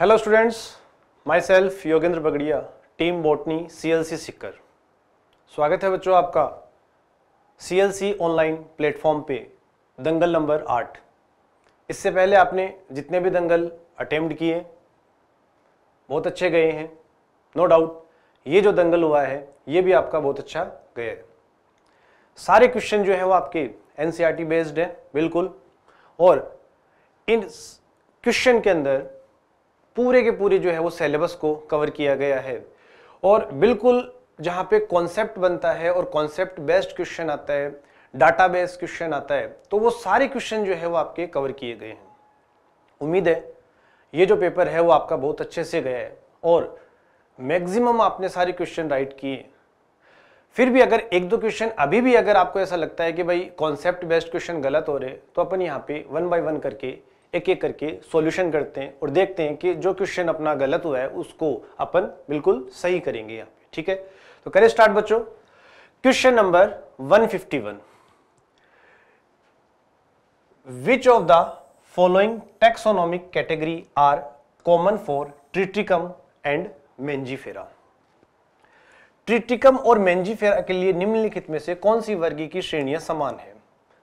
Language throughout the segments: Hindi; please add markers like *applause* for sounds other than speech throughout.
Hello students myself Yogendra Bagadia team botany C L C Sikar स्वागत है बच्चों आपका C L C online platform पे दंगल नंबर आठ इससे पहले आपने जितने भी दंगल अटेम्प्ट किए बहुत अच्छे गए हैं नो no डाउट ये जो दंगल हुआ है ये भी आपका बहुत अच्छा गया है सारे क्वेश्चन जो है वो आपके एन बेस्ड हैं बिल्कुल और इन क्वेश्चन के अंदर पूरे के पूरे जो है वो सिलेबस को कवर किया गया है और बिल्कुल जहाँ पे कॉन्सेप्ट बनता है और कॉन्सेप्ट बेस्ड क्वेश्चन आता है डाटा डाटाबेस क्वेश्चन आता है तो वो सारे क्वेश्चन जो है वो आपके कवर किए गए हैं उम्मीद है ये जो पेपर है वो आपका बहुत अच्छे से गया है और मैक्सिमम आपने सारे क्वेश्चन राइट किए फिर भी अगर एक दो क्वेश्चन अभी भी अगर आपको ऐसा लगता है कि भाई कॉन्सेप्ट बेस्ड क्वेश्चन गलत हो रहे तो अपन यहाँ पे वन बाय वन करके एक एक करके सॉल्यूशन करते हैं और देखते हैं कि जो क्वेश्चन अपना गलत हुआ है उसको अपन बिल्कुल सही करेंगे यहाँ पे ठीक है तो करें स्टार्ट बच्चों question number 151 which of the following taxonomic category are common for Triticum and mangifera Triticum और मेंजीफेरा के लिए निम्नलिखित में से कौन सी वर्गी की श्रेणियां समान है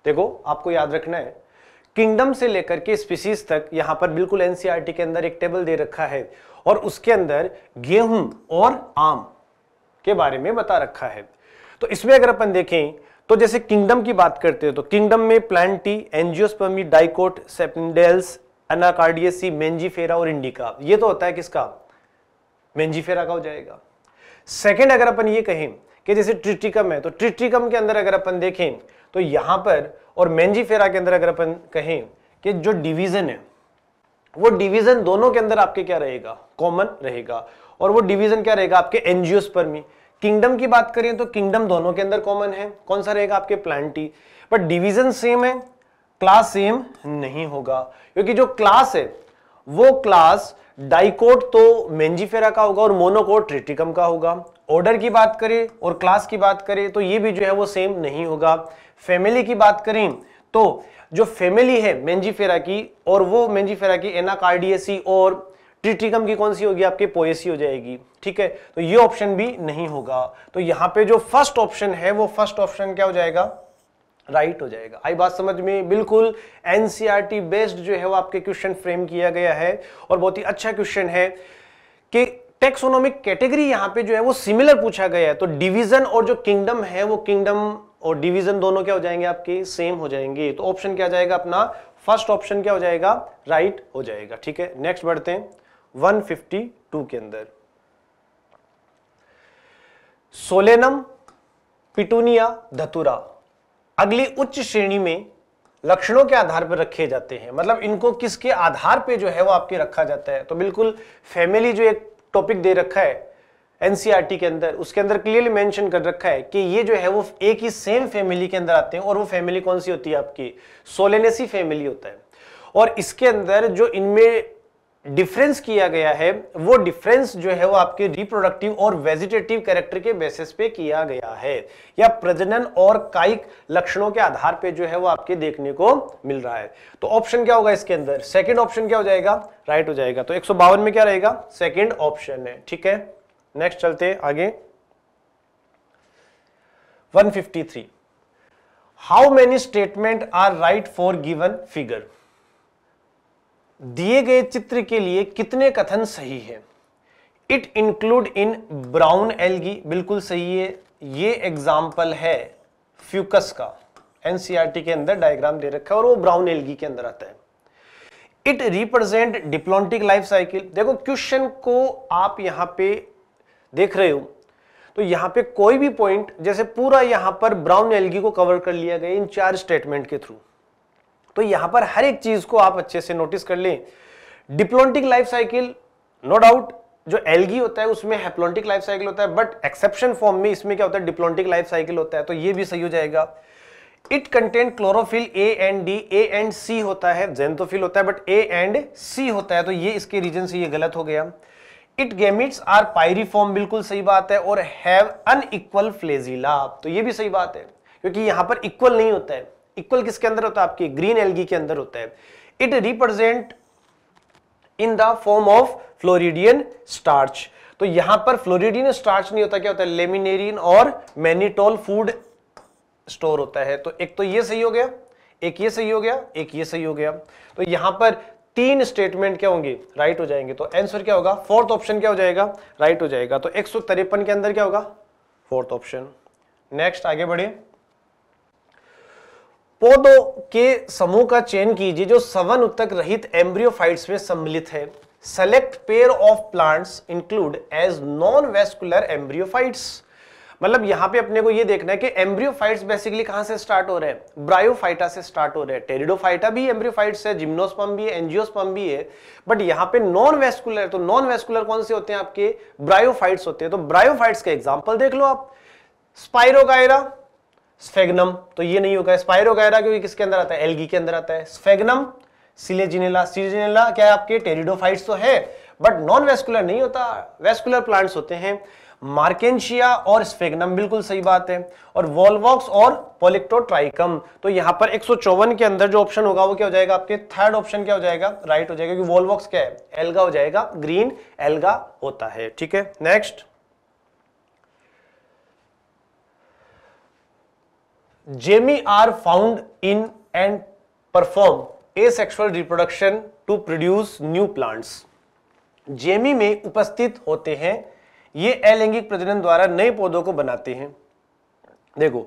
देखो आपको याद रखना है किंगडम से लेकर के स्पीसीज तक यहां पर बिल्कुल एनसीईआरटी के अंदर एक टेबल दे रखा है और उसके अंदर गेहूं और आम के बारे में बता रखा है तो इसमें अगर अपन देखें तो जैसे किंगडम की बात करते हैं तो किंगडम में Plantae Angiospermae dicot Sapindales Anacardiaceae Mangifera और इंडिका ये तो होता है किसका मेंजीफेरा का हो जाएगा सेकेंड अगर अपन ये कहें कि जैसे ट्रिटिकम है तो ट्रिटिकम के अंदर अगर अपन देखें तो यहां पर और मेंजी फेरा के अंदर अगर अपन कहें कि जो डिवीजन है वो डिवीजन दोनों के अंदर आपके क्या रहेगा कॉमन रहेगा और वो डिवीजन क्या रहेगा आपके एनजीओ पर किंगडम की बात करें तो किंगडम दोनों के अंदर कॉमन है कौन सा रहेगा आपके प्लांटी बट डिवीजन सेम है क्लास सेम नहीं होगा क्योंकि जो क्लास है वो क्लास डाइकोट तो मेंजीफेरा का होगा और मोनोकोट ट्रिटिकम का होगा ऑर्डर की बात करें और क्लास की बात करें तो ये भी जो है वो सेम नहीं होगा फैमिली की बात करें तो जो फैमिली है मेंजीफेरा की और वो मेंजीफेरा की एनाकार्डियसी और ट्रिटिकम की कौन सी होगी आपके पोएसी हो जाएगी ठीक है तो ये ऑप्शन भी नहीं होगा तो यहां पे जो फर्स्ट ऑप्शन है वो फर्स्ट ऑप्शन क्या हो जाएगा राइट right हो जाएगा आई बात समझ में बिल्कुल एनसीआरटी बेस्ड e जो है वो आपके क्वेश्चन फ्रेम किया गया है और बहुत ही अच्छा क्वेश्चन है कि टेक्सोनोमिक कैटेगरी यहां पे जो है वो सिमिलर पूछा गया है तो डिवीजन और जो किंगडम है वो किंगडम और डिवीजन दोनों क्या हो जाएंगे आपके सेम हो जाएंगे तो ऑप्शन क्या जाएगा अपना फर्स्ट ऑप्शन क्या हो जाएगा राइट right हो जाएगा ठीक है नेक्स्ट बढ़ते हैं 152 के अंदर सोलेनम पिटूनिया धतुरा अगली उच्च श्रेणी में लक्षणों के आधार पर रखे जाते हैं मतलब इनको किसके आधार पे जो है वो आपके रखा जाता है तो बिल्कुल फैमिली जो एक टॉपिक दे रखा है एनसीईआरटी के अंदर उसके अंदर क्लियरली मेंशन कर रखा है कि ये जो है वो एक ही सेम फैमिली के अंदर आते हैं और वो फैमिली कौन सी होती है आपकी सोलेनेसी फैमिली होता है और इसके अंदर जो इनमें डिफरेंस किया गया है वो डिफरेंस जो है वो आपके रिप्रोडक्टिव और वेजिटेटिव कैरेक्टर के बेसिस पे किया गया है या प्रजनन और कायिक लक्षणों के आधार पे जो है वो आपके देखने को मिल रहा है तो ऑप्शन क्या होगा इसके अंदर सेकंड ऑप्शन क्या हो जाएगा राइट right हो जाएगा तो एक में क्या रहेगा सेकेंड ऑप्शन है ठीक है नेक्स्ट चलते आगे 153 how many statement are right for given figure दिए गए चित्र के लिए कितने कथन सही है it include in brown algae बिल्कुल सही है ये एग्जाम्पल है फ्यूकस का एनसीईआरटी e के अंदर डायग्राम दे रखा है और वो ब्राउन एलगी के अंदर आता है it represent diplontic life cycle देखो क्वेश्चन को आप यहां पे देख रहे हो तो यहां पे कोई भी पॉइंट जैसे पूरा यहां पर ब्राउन एलगी को कवर कर लिया गया इन चार स्टेटमेंट के थ्रू तो यहां पर हर एक चीज को आप अच्छे से नोटिस कर लें diplontic life cycle no doubt जो एलगी होता है उसमें हेप्लोटिक लाइफ साइकिल होता है बट एक्सेप्शन फॉर्म में इसमें क्या होता है डिप्लोटिक लाइफ साइकिल होता है तो यह भी सही हो जाएगा it content chlorophyll A and D A and C होता है जेंथोफिल होता है बट ए एंड सी होता है तो ये इसके रीजन से ये गलत हो गया इट गेमिट्स आर पायरीफॉर्म बिल्कुल सही बात है और हैव अनइक्वल फ्लेजिला तो ये भी सही बात है क्योंकि यहां पर इक्वल नहीं होता है इक्वल किसके अंदर होता है आपके ग्रीन एलगी के अंदर होता है it represent in the form of floridean starch तो यहां पर फ्लोरिडियन स्टार्च नहीं होता क्या होता है लेमिनेरिन और मैनिटोल फूड स्टोर होता है तो एक तो ये सही हो गया एक ये सही हो गया एक ये सही हो गया तो यहां पर तीन स्टेटमेंट क्या होंगी राइट हो जाएंगे तो आंसर क्या होगा फोर्थ ऑप्शन क्या हो जाएगा राइट हो जाएगा तो एक के अंदर क्या होगा फोर्थ ऑप्शन नेक्स्ट आगे बढ़े पौधों के समूह का चयन कीजिए जो सवन उत्तक रहित एम्ब्रियोफाइट्स में सम्मिलित है select pair of plants include as non vascular embryophytes मतलब यहां पे अपने को ये देखना है कि एम्ब्रियोफाइट्स बेसिकली कहां से स्टार्ट हो रहे हैं ब्रायोफाइटा से स्टार्ट हो रहे हैं टेरिडोफाइटा भी एम्ब्रियोफाइट्स है जिम्नोस्पम भी है एंजियोस्पम भी है बट यहां पे नॉन वेस्कुलर तो नॉन वेस्कुलर कौन से होते हैं आपके ब्रायोफाइट्स होते हैं तो ब्रायोफाइट्स का एग्जाम्पल देख लो आप स्पाइरोगायरा स्फेग्नम तो ये नहीं होगा स्पाइरोगायरा क्योंकि किसके अंदर आता है एलगी के अंदर आता है स्फेग्नम सिलेजिनेला सिलेजिनेला क्या है आपके टेरिडोफाइट्स तो है बट नॉन वेस्कुलर नहीं होता वेस्कुलर प्लांट्स होते हैं मार्केशिया और स्फेगनम बिल्कुल सही बात है और वॉलवॉक्स और पोलिक्टोट्राइकम तो यहां पर एक के अंदर जो ऑप्शन होगा वो क्या हो जाएगा आपके थर्ड ऑप्शन क्या हो जाएगा राइट हो जाएगा क्योंकि वॉलवॉक्स क्या है एल्गा हो जाएगा ग्रीन एल्गा होता है ठीक है next gemmae are found in and perform a sexual reproduction to produce new plants gemmae में उपस्थित होते हैं ये अलैंगिक प्रजनन द्वारा नए पौधों को बनाते हैं देखो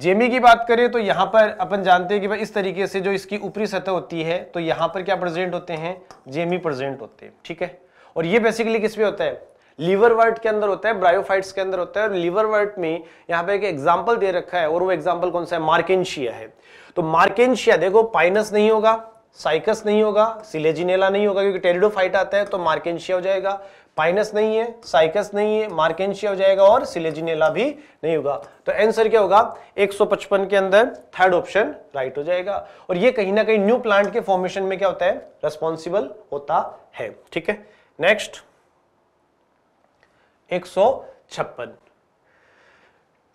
जेमी की बात करें तो यहां पर अपन जानते हैं कि भाई इस तरीके से जो इसकी ऊपरी सतह होती है तो यहां पर क्या प्रेजेंट होते हैं जेमी प्रेजेंट होते हैं ठीक है और ये बेसिकली किसमें होता है लीवर वर्ट के अंदर होता है ब्रायोफाइट्स के अंदर होता है और लीवर वर्ट में यहाँ पे एक एग्जाम्पल दे रखा है और वो एग्जाम्पल कौन सा है मार्केशिया है तो मार्केशिया देखो पाइनस नहीं होगा साइकस नहीं होगा सिलेजिनेला नहीं होगा क्योंकि टेरिडोफाइट आता है तो मार्केशिया हो जाएगा फाइनस नहीं है साइकस नहीं है मार्केशिया हो जाएगा और सिलेजिनेला भी नहीं होगा तो आंसर क्या होगा 155 के अंदर थर्ड ऑप्शन राइट हो जाएगा और ये कहीं ना कहीं न्यू प्लांट के फॉर्मेशन में क्या होता है रेस्पॉन्सिबल होता है ठीक है नेक्स्ट एक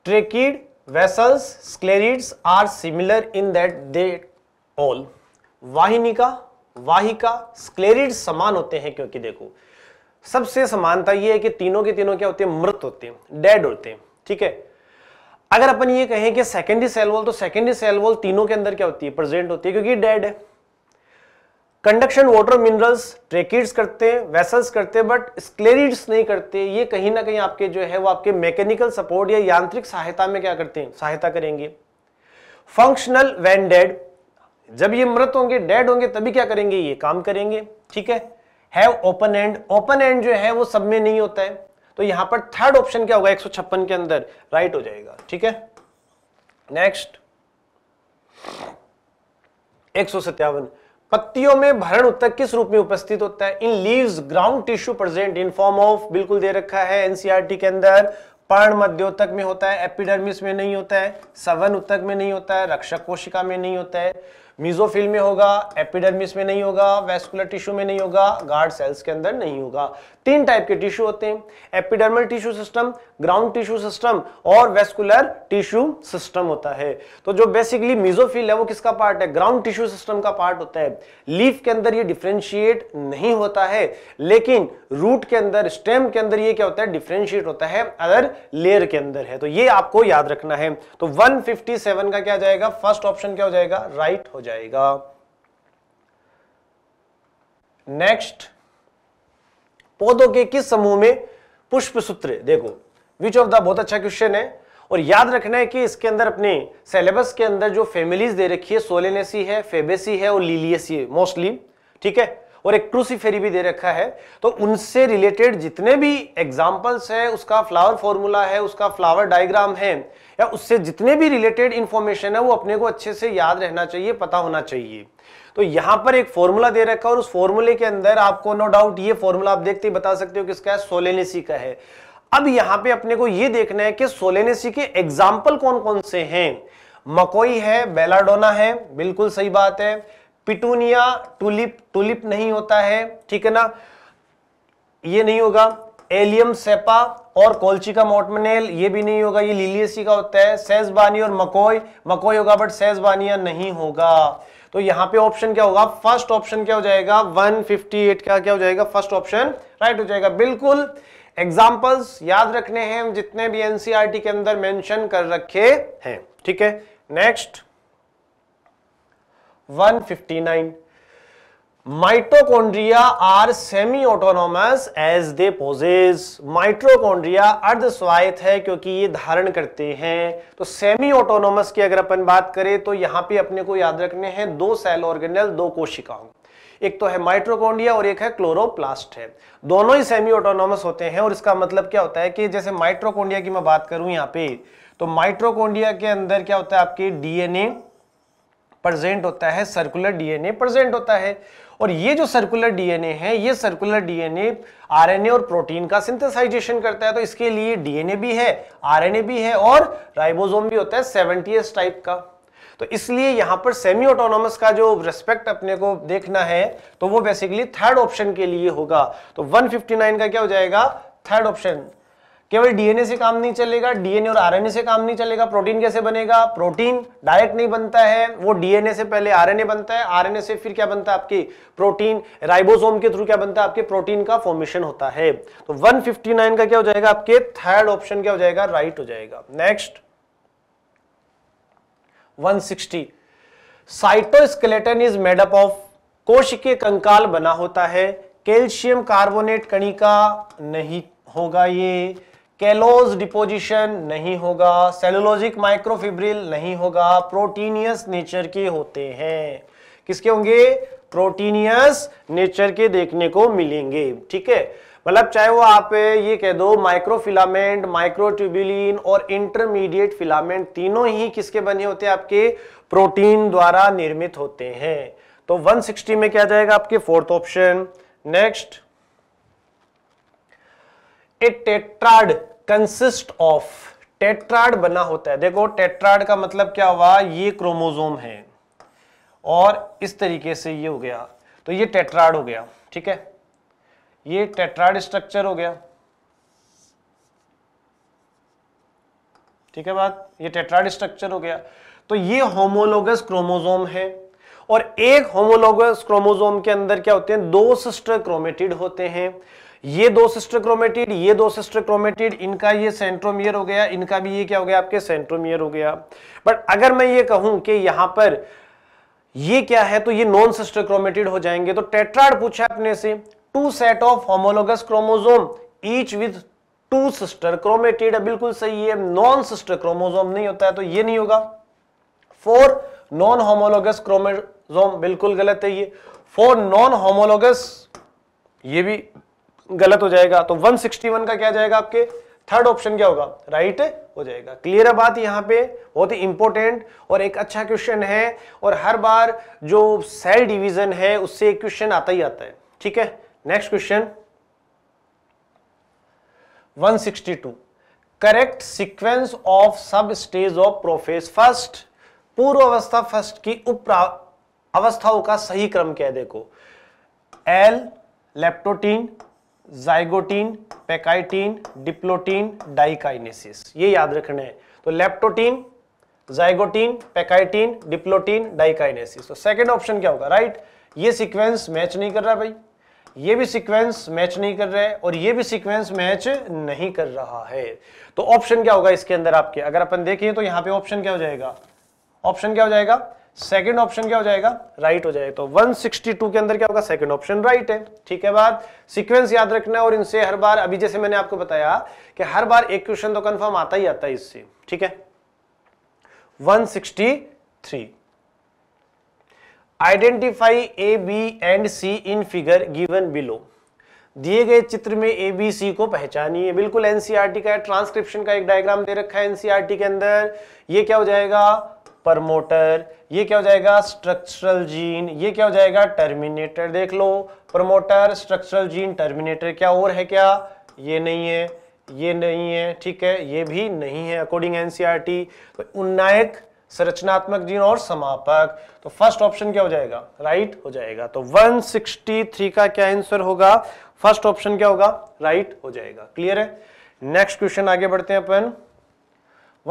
tracheid vessels sclereids are similar in that they all वाहिनिका वाहिका स्क्लेरिड समान होते हैं क्योंकि देखो सबसे समानता यह है कि तीनों के तीनों क्या होते हैं मृत होते हैं डेड होते हैं ठीक है अगर अपन ये कहें कि सेकेंडरी सेल वॉल तो सेकेंडरी सेल वॉल तीनों के अंदर क्या होती है प्रेजेंट होती है क्योंकि डेड है कंडक्शन वाटर मिनरल्स ट्रेकिड्स करते हैं वेसल्स करते हैं बट स्क्लेरिड्स नहीं करते ये कहीं ना कहीं आपके जो है वो आपके मैकेनिकल सपोर्ट या यांत्रिक सहायता में क्या करते हैं सहायता करेंगे फंक्शनल वैन डेड जब ये मृत होंगे डेड होंगे तभी क्या करेंगे ये काम करेंगे ठीक है have open end open end जो है वो सब में नहीं होता है तो यहां पर थर्ड ऑप्शन क्या होगा एक के अंदर राइट हो जाएगा ठीक है नेक्स्ट एक पत्तियों में भरण उत्तक किस रूप में उपस्थित होता है in leaves ground tissue present in form of बिल्कुल दे रखा है एनसीईआरटी e के अंदर पर्ण मध्योतक में होता है एपिडर्मिस में नहीं होता है सवन उत्तक में नहीं होता है रक्षक कोशिका में नहीं होता है मीजोफिल में होगा एपिडर्मिस में नहीं होगा वेस्कुलर टिश्यू में नहीं होगा गार्ड सेल्स के अंदर नहीं होगा तीन टाइप के टिश्यू होते हैं epidermal tissue system ground tissue system और वेस्कुलर टिश्यू सिस्टम होता है तो जो बेसिकली मिजोफिल है वो किसका पार्ट है ग्राउंड टिश्यू सिस्टम का पार्ट होता है लीफ के अंदर ये डिफ्रेंशिएट नहीं होता है लेकिन रूट के अंदर स्टेम के अंदर ये क्या होता है डिफ्रेंशिएट होता है अदर लेयर के अंदर है तो ये आपको याद रखना है तो 157 का क्या जाएगा फर्स्ट ऑप्शन क्या हो जाएगा राइट right हो जाएगा नेक्स्ट पौधों के किस समूह में पुष्प सूत्र देखो विच ऑफ द बहुत अच्छा क्वेश्चन है और याद रखना है कि इसके अंदर अपने सिलेबस के अंदर जो फैमिलीज दे रखी है सोलेनेसी है फेबेसी है और लीलियसी है मोस्टली ठीक है और एक क्रूसीफेरी भी दे रखा है तो उनसे रिलेटेड जितने भी एग्जाम्पल्स है उसका फ्लावर फॉर्मूला है उसका फ्लावर डायग्राम है या उससे जितने भी रिलेटेड इंफॉर्मेशन है वो अपने को अच्छे से याद रहना चाहिए पता होना चाहिए तो यहां पर एक फॉर्मूला दे रखा है और उस फॉर्मूले के अंदर आपको नो डाउट ये फॉर्मूला आप देखते ही बता सकते हो किसका है सोलेनेसी का है अब यहां पे अपने को ये देखना है कि सोलेनेसी के एग्जाम्पल कौन कौन से हैं मकोई है बेलाडोना है बिल्कुल सही बात है पिटूनिया टूलिप टूलिप नहीं होता है ठीक है ना ये नहीं होगा एलियम सेपा और कोल्चिका मोटमनेल ये भी नहीं होगा ये लिलियसी का होता है सेजबानी और मकोई मकोई होगा बट सेजबानिया नहीं होगा तो यहां पे ऑप्शन क्या होगा फर्स्ट ऑप्शन क्या हो जाएगा 158 का क्या हो जाएगा फर्स्ट ऑप्शन राइट हो जाएगा बिल्कुल एग्जाम्पल्स याद रखने हैं जितने भी एनसीआरटी e के अंदर मेंशन कर रखे हैं ठीक है next 159 are semi autonomous as they possess mitochondria अर्ध स्वायत्त है क्योंकि ये धारण करते हैं तो सेमी ऑटोनोमस की अगर अपन बात करें तो यहां पे अपने को याद रखने हैं दो सेल ऑर्गेनल दो कोशिकाओं एक तो है माइट्रोकोन्डिया और एक है क्लोरोप्लास्ट है दोनों ही सेमी ऑटोनोमस होते हैं और इसका मतलब क्या होता है कि जैसे माइट्रोकोन्डिया की मैं बात करूं यहाँ पे तो माइट्रोकोंडिया के अंदर क्या होता है आपके डीएनए प्रेजेंट होता है सर्कुलर डीएनए प्रेजेंट होता है और ये जो सर्कुलर डीएनए है ये सर्कुलर डीएनए आरएनए और प्रोटीन का सिंथेसाइजेशन करता है तो इसके लिए डीएनए भी है आरएनए भी है और राइबोसोम भी होता है सेवेंटीएस टाइप का तो इसलिए यहां पर सेमी ऑटोनोमस का जो रेस्पेक्ट अपने को देखना है तो वो बेसिकली थर्ड ऑप्शन के लिए होगा तो 159 का क्या हो जाएगा थर्ड ऑप्शन केवल डीएनए से काम नहीं चलेगा डीएनए और आरएनए से काम नहीं चलेगा प्रोटीन कैसे बनेगा प्रोटीन डायरेक्ट नहीं बनता है वो डीएनए से पहले आरएनए बनता है आरएनए से फिर क्या बनता है आपके प्रोटीन राइबोसोम के थ्रू क्या बनता है आपके प्रोटीन का फॉर्मेशन होता है तो 159 का क्या हो जाएगा आपके थर्ड ऑप्शन क्या हो जाएगा राइट right हो जाएगा next one cytoskeleton is made up of कोश कंकाल बना होता है कैल्शियम कार्बोनेट कणिका नहीं होगा ये कैलोज डिपोजिशन नहीं होगा सेलोलॉजिक माइक्रोफिब्रिल नहीं होगा प्रोटीनियस नेचर के होते हैं किसके होंगे प्रोटीनियस नेचर के देखने को मिलेंगे ठीक है मतलब चाहे वो आप ये कह दो माइक्रोफिलामेंट माइक्रोट्यूबुलिन और इंटरमीडिएट फिलामेंट तीनों ही किसके बने होते हैं आपके प्रोटीन द्वारा निर्मित होते हैं तो 160 में क्या जाएगा आपके फोर्थ ऑप्शन नेक्स्ट कि टेट्राड कंसिस्ट ऑफ टेट्राड बना होता है देखो टेट्राड का मतलब क्या हुआ ये क्रोमोजोम है और इस तरीके से ये हो गया तो ये टेट्राड हो गया ठीक है ये टेट्राड स्ट्रक्चर हो गया ठीक है बात ये टेट्राड स्ट्रक्चर हो गया तो ये होमोलोगस क्रोमोजोम है और एक होमोलोगस क्रोमोजोम के अंदर क्या होते हैं दो सिस्टर क्रोमेटिड होते हैं ये दो सिस्टर क्रोमेटिड ये दो सिस्टर क्रोमेटिड इनका ये सेंट्रोमियर हो गया इनका भी ये क्या हो गया आपके सेंट्रोमियर हो गया बट अगर मैं ये कहूं कि यहां पर ये क्या है तो ये नॉन सिस्टर क्रोमेटिड हो जाएंगे तो टेट्राड पूछा अपने से two set of homologous chromosome each with two sister chromatid बिल्कुल सही है नॉन सिस्टर क्रोमोजोम नहीं होता है तो ये नहीं होगा फोर नॉन होमोलोगस क्रोमोजोम बिल्कुल गलत है ये फोर नॉन होमोलोगस ये भी गलत हो जाएगा तो 161 का क्या जाएगा आपके थर्ड ऑप्शन क्या होगा राइट right हो जाएगा क्लियर है बात यहाँ पे बहुत ही इंपॉर्टेंट और एक अच्छा क्वेश्चन है और हर बार जो सेल डिवीजन है उससे एक क्वेश्चन आता ही आता है ठीक है next question 162 correct sequence of sub stage of prophase first पूर्व अवस्था फर्स्ट की उप अवस्थाओं का सही क्रम क्या है देखो L leptotene zygotene pachytene diplotene diakinesis ये याद रखने हैं तो leptotene zygotene pachytene diplotene diakinesis तो सेकेंड ऑप्शन क्या होगा राइट ये सीक्वेंस मैच नहीं कर रहा भाई ये भी सीक्वेंस मैच नहीं कर रहा है और ये भी सीक्वेंस मैच नहीं कर रहा है तो ऑप्शन क्या होगा इसके अंदर आपके अगर अपन देखें तो यहां पे ऑप्शन क्या हो जाएगा ऑप्शन क्या हो जाएगा सेकेंड ऑप्शन क्या हो जाएगा राइट right हो जाएगा तो 162 के अंदर क्या होगा सेकेंड ऑप्शन राइट है ठीक है बात सीक्वेंस याद रखना और इनसे हर बार अभी जैसे मैंने आपको बताया कि हर बार एक क्वेश्चन तो कंफर्म आता ही आता है इससे ठीक है 163 identify A B and C in figure given below दिए गए चित्र में ए बी सी को पहचानिए बिल्कुल एनसीआरटी e का ट्रांसक्रिप्शन का एक डायग्राम दे रखा है एनसीआरटी e के अंदर ये क्या हो जाएगा प्रमोटर ये क्या हो जाएगा स्ट्रक्चरल जीन ये क्या हो जाएगा टर्मिनेटर देख लो प्रमोटर स्ट्रक्चरल जीन टर्मिनेटर क्या और है क्या ये नहीं है ये नहीं है ठीक है ये भी नहीं है अकॉर्डिंग एनसीईआरटी e तो उन्नायक संरचनात्मक जीन और समापक तो फर्स्ट ऑप्शन क्या हो जाएगा राइट right हो जाएगा तो 163 का क्या आंसर होगा फर्स्ट ऑप्शन क्या होगा राइट right हो जाएगा क्लियर है नेक्स्ट क्वेश्चन आगे बढ़ते हैं अपन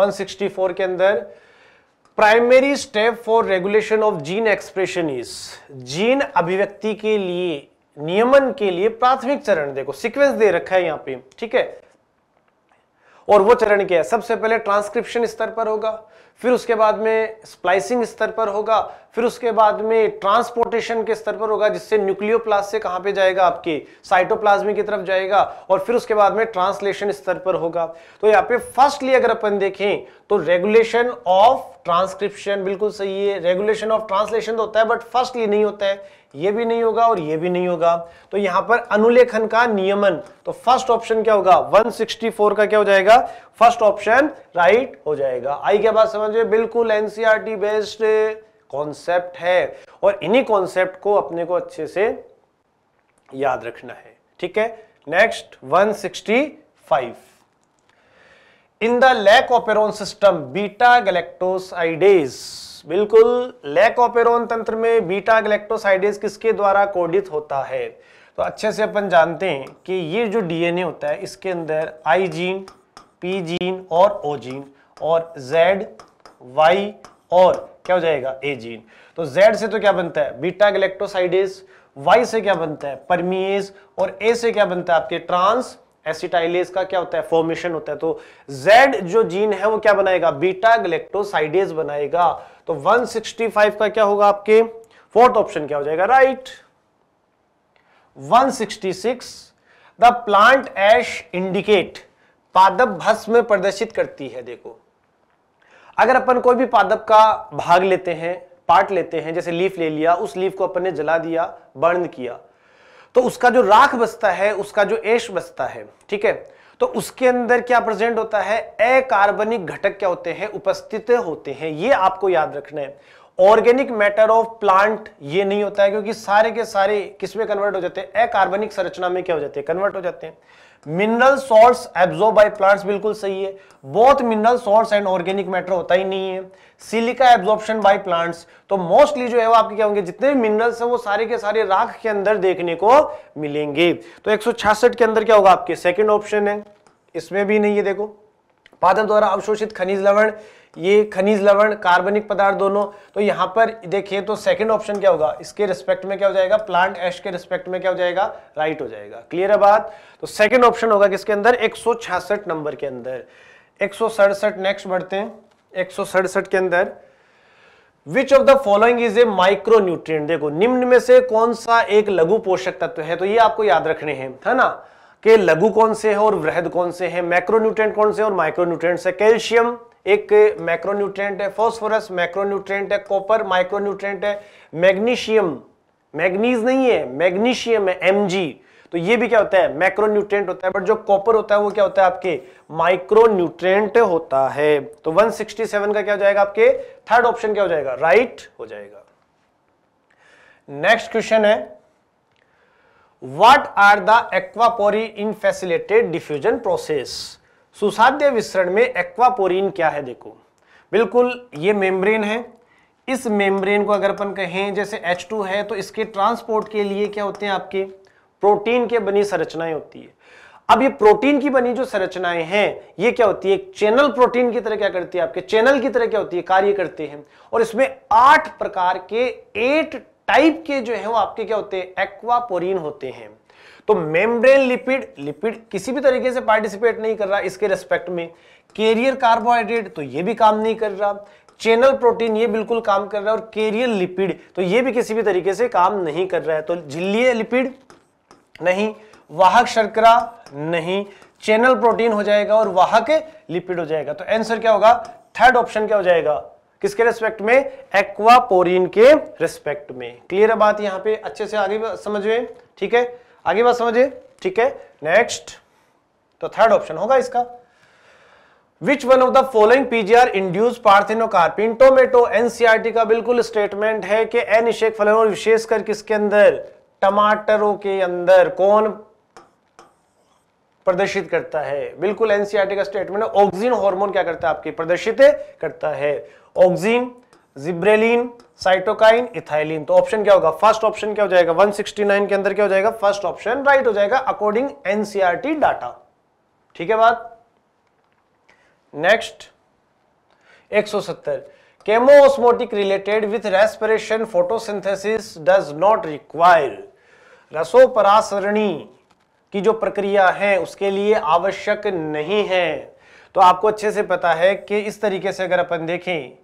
164 के अंदर primary step for regulation of gene expression is gene अभिव्यक्ति के लिए नियमन के लिए प्राथमिक चरण देखो सीक्वेंस दे रखा है यहां पे ठीक है और वो चरण क्या है सबसे पहले ट्रांसक्रिप्शन स्तर पर होगा फिर उसके बाद में स्प्लाइसिंग स्तर पर होगा फिर उसके बाद में ट्रांसपोर्टेशन के स्तर पर होगा जिससे न्यूक्लियो से कहां पे जाएगा आपके साइटोप्लाज्मी की तरफ जाएगा और फिर उसके बाद में ट्रांसलेशन स्तर पर होगा तो यहाँ पे फर्स्टली अगर अपन देखें तो रेगुलेशन ऑफ ट्रांसक्रिप्शन बिल्कुल सही है रेगुलेशन ऑफ ट्रांसलेशन तो होता है बट फर्स्टली नहीं होता है ये भी नहीं होगा और ये भी नहीं होगा तो यहां पर अनुलेखन का नियमन तो फर्स्ट ऑप्शन क्या होगा 164 का क्या हो जाएगा फर्स्ट ऑप्शन राइट हो जाएगा आई क्या बात समझ में बिल्कुल एनसीआरटी बेस्ड कॉन्सेप्ट है और इन्हीं कॉन्सेप्ट को अपने को अच्छे से याद रखना है ठीक है next 165 in the lac operon system beta galactosidase बिल्कुल लैक ऑपेरोन तंत्र में बीटा गलेक्टोसाइडेज किसके द्वारा कोडित होता है तो अच्छे से अपन जानते हैं कि ये जो डीएनए होता है इसके अंदर आई जीन पी जीन और ओ जीन और जेड वाई और क्या हो जाएगा ए जीन तो जेड से तो क्या बनता है बीटा गलेक्टोसाइडेस वाई से क्या बनता है परमीज और ए से क्या बनता है आपके ट्रांस एसिटाइलेस का क्या होता है फॉर्मेशन होता है तो Z जो जीन है वो क्या बनाएगा बीटा गलेक्टोसाइडेज बनाएगा तो 165 का क्या होगा आपके फोर्थ ऑप्शन क्या हो जाएगा right right. 166 the plant ash indicate पादप भस्म प्रदर्शित करती है देखो अगर अपन कोई भी पादप का भाग लेते हैं पार्ट लेते हैं जैसे लीफ ले लिया उस लीफ को अपन ने जला दिया बर्न किया तो उसका जो राख बचता है उसका जो एश बचता है ठीक है तो उसके अंदर क्या प्रेजेंट होता है अकार्बनिक घटक क्या होते हैं उपस्थित होते हैं ये आपको याद रखना है ऑर्गेनिक मैटर ऑफ प्लांट ये नहीं होता है क्योंकि सारे के सारे किसमें कन्वर्ट हो जाते हैं अकार्बनिक संरचना में क्या हो जाते हैं कन्वर्ट हो जाते हैं mineral source absorb by plants बिल्कुल सही है बहुत mineral source and organic matter होता ही नहीं है सिलिका एब्जॉर्प्शन बाय प्लांट्स तो मोस्टली जो है वो आपके क्या होंगे जितने भी मिनरल्स हैं वो सारे के सारे राख के अंदर देखने को मिलेंगे तो 166 के अंदर क्या होगा आपके सेकंड ऑप्शन है इसमें भी नहीं है देखो पादप द्वारा अवशोषित खनिज लवण ये खनिज लवण कार्बनिक पदार्थ दोनों तो यहां पर देखिए तो सेकंड ऑप्शन क्या होगा इसके रिस्पेक्ट में क्या हो जाएगा प्लांट एश के रिस्पेक्ट में क्या हो जाएगा राइट हो जाएगा क्लियर है बात तो सेकंड ऑप्शन होगा किसके अंदर एक नंबर के अंदर एक नेक्स्ट बढ़ते हैं एक के अंदर which of the following is a micro nutrient देखो निम्न में से कौन सा एक लघु पोषक तत्व है तो ये आपको याद रखने हैं है ना कि लघु कौन से है और वृहद कौन से हैं मैक्रो न्यूट्रिएंट कौन से और माइक्रो न्यूट्रिएंट्स है कैल्शियम एक मैक्रोन्यूट्रेंट है फॉस्फोरस मैक्रोन्यूट्रेंट है कॉपर माइक्रोन्यूट्रेंट है मैग्नीशियम मैग्नीज नहीं है मैग्नीशियम है एम तो ये भी क्या होता है मैक्रोन्यूट्रेंट होता है बट जो कॉपर होता है वो क्या होता है आपके माइक्रोन्यूट्रेंट होता है तो 167 का क्या हो जाएगा आपके थर्ड ऑप्शन क्या हो जाएगा राइट right हो जाएगा नेक्स्ट क्वेश्चन है what are the aquaporin in facilitated diffusion process सुसाध्य विसरण में एक्वापोरिन क्या है देखो बिल्कुल ये मेम्ब्रेन है इस मेम्ब्रेन को अगर अपन कहें जैसे H2 है तो इसके ट्रांसपोर्ट के लिए क्या होते हैं आपके प्रोटीन के बनी संरचनाएं होती है अब ये प्रोटीन की बनी जो संरचनाएं हैं ये क्या होती है चैनल प्रोटीन की तरह क्या करती है आपके चैनल की तरह क्या होती है कार्य करते हैं और इसमें आठ प्रकार के एट टाइप के जो है वो आपके क्या होते हैं एक्वापोरिन होते हैं तो मेम्ब्रेन लिपिड लिपिड किसी भी तरीके से पार्टिसिपेट नहीं कर रहा इसके रेस्पेक्ट में कैरियर कार्बोहाइड्रेट तो ये भी काम नहीं कर रहा चैनल प्रोटीन ये बिल्कुल काम कर रहा है और कैरियर लिपिड तो ये भी किसी भी तरीके से काम नहीं कर रहा है तो झिल्ली लिपिड नहीं वाहक शर्करा नहीं चैनल प्रोटीन हो जाएगा और वाहक लिपिड हो जाएगा तो आंसर क्या होगा थर्ड ऑप्शन क्या हो जाएगा किसके रेस्पेक्ट में एक्वापोरिन के रेस्पेक्ट में क्लियर है बात यहां पे अच्छे से आगे समझ में ठीक है आगे बात समझिए ठीक है नेक्स्ट तो थर्ड ऑप्शन होगा इसका which one of the following PGR induce parthenocarpy in tomato NCERT का बिल्कुल स्टेटमेंट है कि अनिशेक फलन और विशेषकर किसके अंदर टमाटरों के अंदर कौन प्रदर्शित करता है बिल्कुल एनसीआरटी e का स्टेटमेंट ऑक्सीजन हार्मोन क्या करता है आपके प्रदर्शित करता है ऑक्सीजन जिब्रेलिन साइटोकाइन इथाइलिन तो ऑप्शन क्या होगा फर्स्ट ऑप्शन क्या हो जाएगा 169 के अंदर क्या हो जाएगा फर्स्ट ऑप्शन राइट हो जाएगा अकॉर्डिंग एनसीआरटी डाटा ठीक है बात next 170 chemiosmotic related with respiration photosynthesis does not require रसोपरासरणी की जो प्रक्रिया है उसके लिए आवश्यक नहीं है तो आपको अच्छे से पता है कि इस तरीके से अगर अपन देखें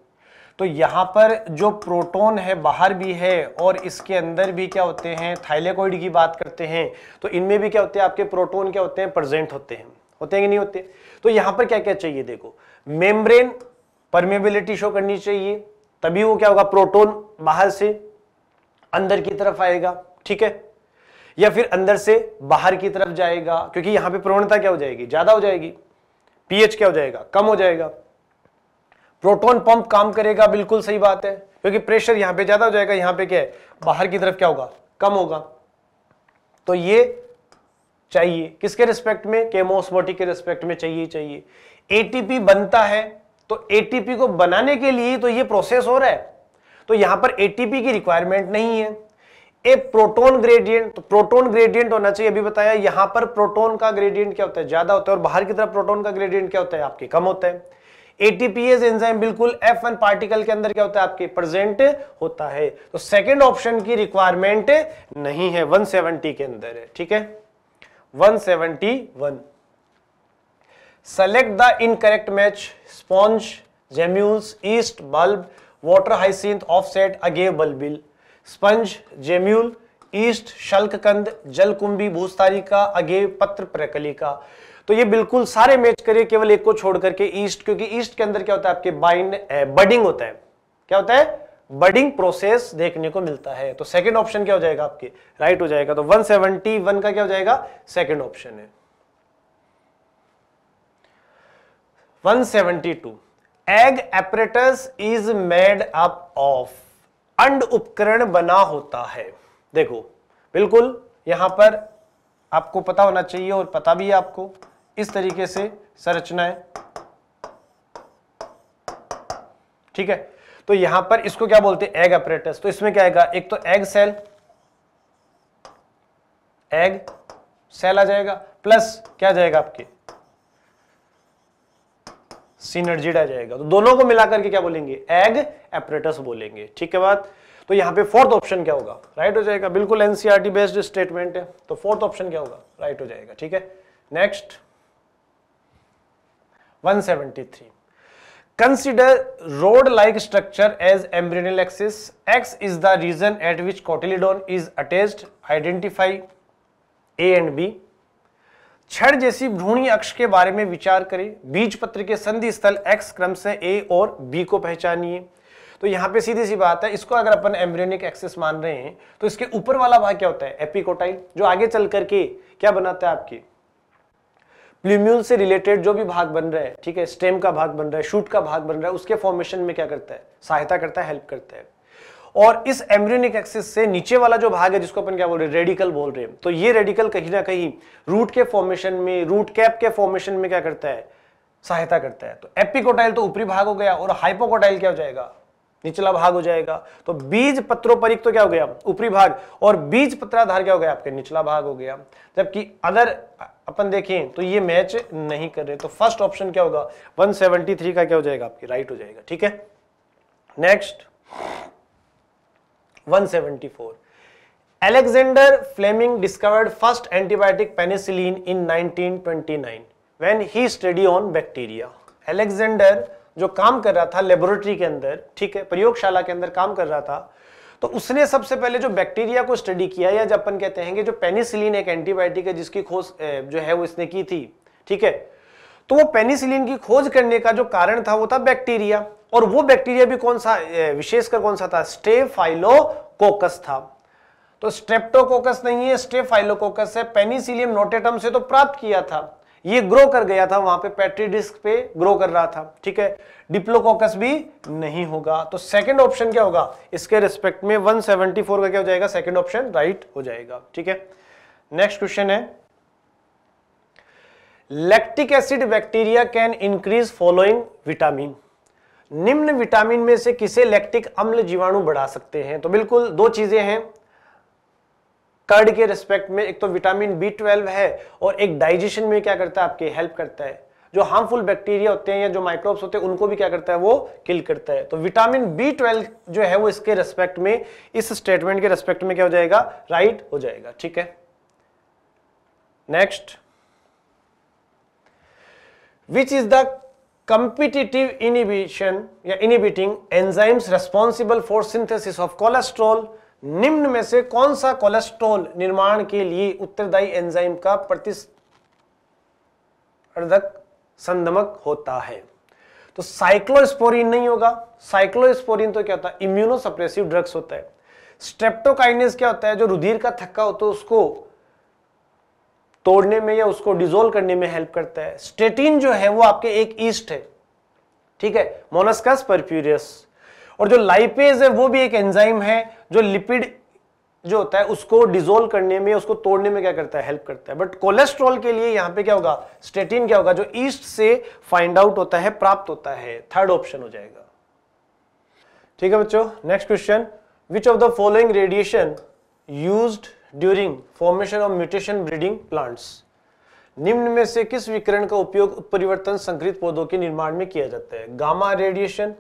तो यहाँ पर जो प्रोटॉन है बाहर भी है और इसके अंदर भी क्या होते हैं थाइलेकोइड की बात करते हैं तो इनमें भी क्या होते हैं आपके प्रोटोन क्या होते हैं प्रेजेंट होते हैं होते हैं कि नहीं होते तो यहाँ पर क्या क्या चाहिए देखो मेम्ब्रेन परमेबिलिटी शो करनी चाहिए तभी वो क्या होगा प्रोटोन बाहर से अंदर की तरफ आएगा ठीक है या फिर अंदर से बाहर की तरफ जाएगा क्योंकि यहाँ पे प्रवणता क्या हो जाएगी ज्यादा हो जाएगी पीएच क्या हो जाएगा कम हो जाएगा प्रोटोन पंप काम करेगा बिल्कुल सही बात है क्योंकि प्रेशर यहां पे ज्यादा हो जाएगा यहां पे क्या है बाहर की तरफ क्या होगा कम होगा तो ये चाहिए किसके रिस्पेक्ट में केमोस्मोटिक के रिस्पेक्ट में चाहिए चाहिए एटीपी बनता है तो एटीपी को बनाने के लिए तो ये प्रोसेस हो रहा है तो यहां पर एटीपी की रिक्वायरमेंट नहीं है ए प्रोटोन ग्रेडियंट तो प्रोटोन ग्रेडियंट होना चाहिए अभी बताया यहां पर प्रोटोन का ग्रेडियंट क्या होता है ज्यादा होता है और बाहर की तरफ प्रोटोन का ग्रेडियंट क्या होता है आपके कम होता है एटीपीएस एंजाइम बिल्कुल एफ वन पार्टिकल के अंदर क्या होता है आपके प्रेजेंट होता है तो सेकंड ऑप्शन की रिक्वायरमेंट नहीं है 170 के अंदर है ठीक है 171 one select the incorrect match sponge gemmules yeast bulb water hyacinth offset agave bulbil sponge gemmule yeast शल्ककंद जलकुंभी का अगे पत्र प्रकली का तो ये बिल्कुल सारे मैच करिए केवल एक को छोड़ करके ईस्ट क्योंकि ईस्ट के अंदर क्या होता है आपके बाइंड बडिंग होता है क्या होता है बडिंग प्रोसेस देखने को मिलता है तो सेकंड ऑप्शन क्या हो जाएगा आपके राइट right हो जाएगा तो 171 का क्या हो जाएगा सेकंड ऑप्शन है 172 egg apparatus is made up of अंड उपकरण बना होता है देखो बिल्कुल यहां पर आपको पता होना चाहिए और पता भी है आपको इस तरीके से है ठीक है तो यहां पर इसको क्या बोलते हैं एग अपरेटस तो इसमें क्या आएगा एक तो एग सेल एग सेल आ जाएगा प्लस क्या जाएगा आपके सीनर्जिड आ जाएगा तो दोनों को मिलाकर के क्या बोलेंगे एग एपरेटस बोलेंगे ठीक है बात तो यहां पे फोर्थ ऑप्शन क्या होगा राइट हो जाएगा बिल्कुल एनसीआरटी बेस्ड स्टेटमेंट है तो फोर्थ ऑप्शन क्या होगा राइट हो जाएगा ठीक है next 173 consider rod like structure as embryonal axis x is the region at which cotyledon is attached identify a and b छड़ जैसी भ्रूणी अक्ष के बारे में विचार करें बीज पत्र के संधि स्थल एक्स क्रम से ए और बी को पहचानिए तो यहाँ पे सीधी सी बात है इसको अगर अपन एम्ब्रियोनिक एक्सेस मान रहे हैं तो इसके ऊपर वाला भाग क्या होता है एपिकोटाइल जो आगे चल करके क्या बनाता है आपकी प्लीम्यूल से रिलेटेड जो भी भाग बन रहा है ठीक है स्टेम का भाग बन रहा है शूट का भाग बन रहा है उसके फॉर्मेशन में क्या करता है सहायता करता है हेल्प करता है और इस एम्ब्रियोनिक एक्सिस से नीचे वाला जो भाग है जिसको अपन क्या बोल रहे हैं रेडिकल बोल रहे हैं तो ये रेडिकल कहीं ना कहीं रूट के फॉर्मेशन में रूट कैप के फॉर्मेशन में क्या करता है सहायता करता है तो एपिकोटाइल तो ऊपरी भाग हो गया और हाइपोकोटाइल क्या हो जाएगा निचला भाग हो जाएगा तो बीज पत्रोपरिक तो क्या हो गया ऊपरी भाग और बीज पत्राधार क्या हो गया आपके निचला भाग हो गया जबकि अदर अपन देखें तो ये मैच नहीं कर रहे तो फर्स्ट ऑप्शन क्या होगा 173 का क्या हो जाएगा आपकी राइट हो जाएगा ठीक है next 174 Alexander Fleming discovered first antibiotic penicillin in 1929 when he study on bacteria Alexander जो काम कर रहा था लेबोरेटरी के अंदर ठीक है प्रयोगशाला के अंदर काम कर रहा था तो उसने सबसे पहले जो बैक्टीरिया को स्टडी किया या जब अपन कहते हैं कि जो पेनिसिलिन एक एंटीबायोटिक है जिसकी खोज जो है वो इसने की थी ठीक है तो वो पेनिसिलिन की खोज करने का जो कारण था वो था बैक्टीरिया और वो बैक्टीरिया भी कौन सा विशेषकर कौन सा था स्टेफाइलोकोकस था तो स्ट्रेप्टोकोकस नहीं है स्टेफाइलोकोकस है पेनिसिलियम नोटेटम से तो प्राप्त किया था ये ग्रो कर गया था वहां पे पेट्री डिस्क पे ग्रो कर रहा था ठीक है डिप्लोकोकस भी नहीं होगा तो सेकंड ऑप्शन क्या होगा इसके रिस्पेक्ट में 174 का क्या हो जाएगा सेकंड ऑप्शन राइट हो जाएगा ठीक है नेक्स्ट क्वेश्चन है lactic acid bacteria can increase following vitamin निम्न विटामिन में से किसे लैक्टिक अम्ल जीवाणु बढ़ा सकते हैं तो बिल्कुल दो चीजें हैं कर्ड के रिस्पेक्ट में एक तो विटामिन बी ट्वेल्व है और एक डाइजेशन में क्या करता है आपके हेल्प करता है जो हार्मफुल बैक्टीरिया होते हैं या जो माइक्रोब्स होते हैं उनको भी क्या करता है वो किल करता है तो विटामिन बी ट्वेल्व जो है वो इसके रेस्पेक्ट में इस स्टेटमेंट के रेस्पेक्ट में क्या हो जाएगा राइट right हो जाएगा ठीक है next which is the competitive inhibition या inhibiting enzymes responsible for synthesis of cholesterol निम्न में से कौन सा कोलेस्ट्रॉल निर्माण के लिए उत्तरदायी एंजाइम का प्रतिस्पर्धक संदमक होता है तो साइक्लोस्पोरिन नहीं होगा साइक्लोस्पोरिन तो क्या होता है इम्यूनो सप्रेसिव ड्रग्स होता है स्ट्रेप्टोकाइनेस क्या होता है जो रुधिर का थक्का होता है उसको तोड़ने में या उसको डिजोल्व करने में हेल्प करता है स्टेटिन जो है वो आपके एक ईस्ट है ठीक है मोनस्कस पर और जो लाइपेज है वो भी एक एंजाइम है जो लिपिड जो होता है उसको डिजोल्व करने में उसको तोड़ने में क्या करता है हेल्प करता है बट कोलेस्ट्रॉल के लिए यहां पे क्या होगा स्टेटिन क्या होगा जो ईस्ट से फाइंड आउट होता है प्राप्त होता है थर्ड ऑप्शन हो जाएगा ठीक है बच्चों next question which of the following radiation use during formation of mutation breeding plants निम्न में से किस विकरण का उपयोग उत्परिवर्तन संकृत पौधों के निर्माण में किया जाता है gamma radiation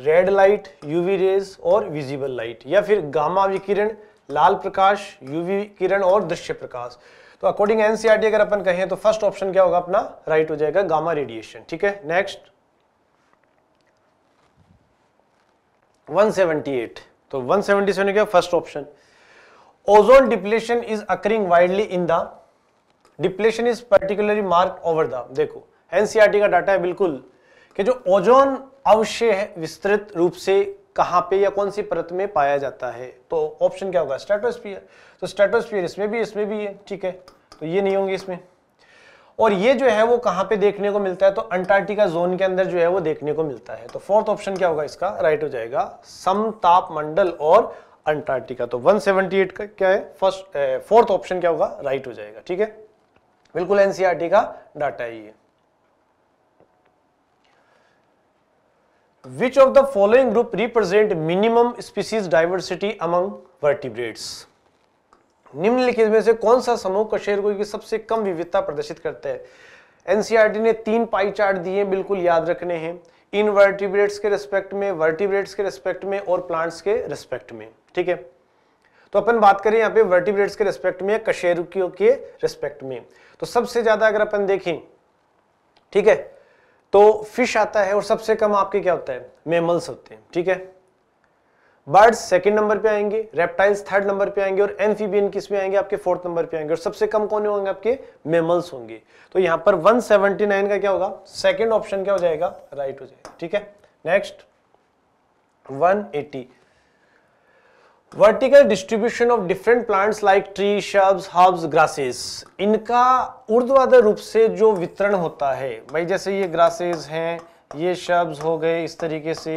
red light UV rays और विजिबल लाइट या फिर गामा विकिरण लाल प्रकाश यूवी किरण और दृश्य प्रकाश तो अकॉर्डिंग एनसीआरटी e अगर अपन कहें तो फर्स्ट ऑप्शन क्या होगा अपना राइट right हो जाएगा गामा रेडिएशन ठीक है नेक्स्ट 178 तो 177 क्या first option ozone depletion is occurring widely in the depletion is particularly mark over the देखो एनसीआरटी e का डाटा है बिल्कुल कि जो ओजोन अवश्य विस्तृत रूप से कहाँ पे या कौन सी परत में पाया जाता है तो ऑप्शन क्या होगा स्ट्रेटोस्फीयर तो स्ट्रेटोस्फीयर इसमें भी इसमें भी है ठीक है तो ये नहीं होंगे इसमें और ये जो है वो कहाँ पे देखने को मिलता है तो अंटार्कटिका जोन के अंदर जो है वो देखने को मिलता है तो फोर्थ ऑप्शन क्या होगा इसका राइट हो जाएगा समताप मंडल और अंटार्कटिका तो 178 का क्या है फर्स्ट फोर्थ ऑप्शन क्या होगा राइट हो जाएगा ठीक है बिल्कुल एनसीआरटी e का डाटा है ये Which of the following group represent minimum species diversity among vertebrates? निम्नलिखित में से कौन सा समूह कशेरुकी की सबसे कम विविधता प्रदर्शित करता है एनसीईआरटी e ने तीन पाई चार्ट दिए बिल्कुल याद रखने हैं इन वर्टिब्रेट्स के रेस्पेक्ट में वर्टिब्रेट्स के रेस्पेक्ट में और प्लांट्स के रेस्पेक्ट में ठीक है तो अपन बात करें यहाँ पे वर्टिब्रेट्स के रेस्पेक्ट में कशेरुकियों के रेस्पेक्ट में तो सबसे ज्यादा अगर अपन देखें ठीक है तो फिश आता है और सबसे कम आपके क्या होता है मेमल्स होते हैं ठीक है बर्ड्स सेकंड नंबर पे आएंगे रेप्टाइल्स थर्ड नंबर पे आएंगे और एम्फीबियन किस में आएंगे आपके फोर्थ नंबर पे आएंगे और सबसे कम कौन होंगे आपके मेमल्स होंगे तो यहां पर 179 का क्या होगा सेकंड ऑप्शन क्या हो जाएगा राइट right हो जाएगा ठीक है next 180 vertical distribution of different plants like tree shrubs herbs grasses इनका ऊर्ध्वाधर रूप से जो वितरण होता है भाई जैसे ये ग्रासेस हैं ये शब्स हो गए इस तरीके से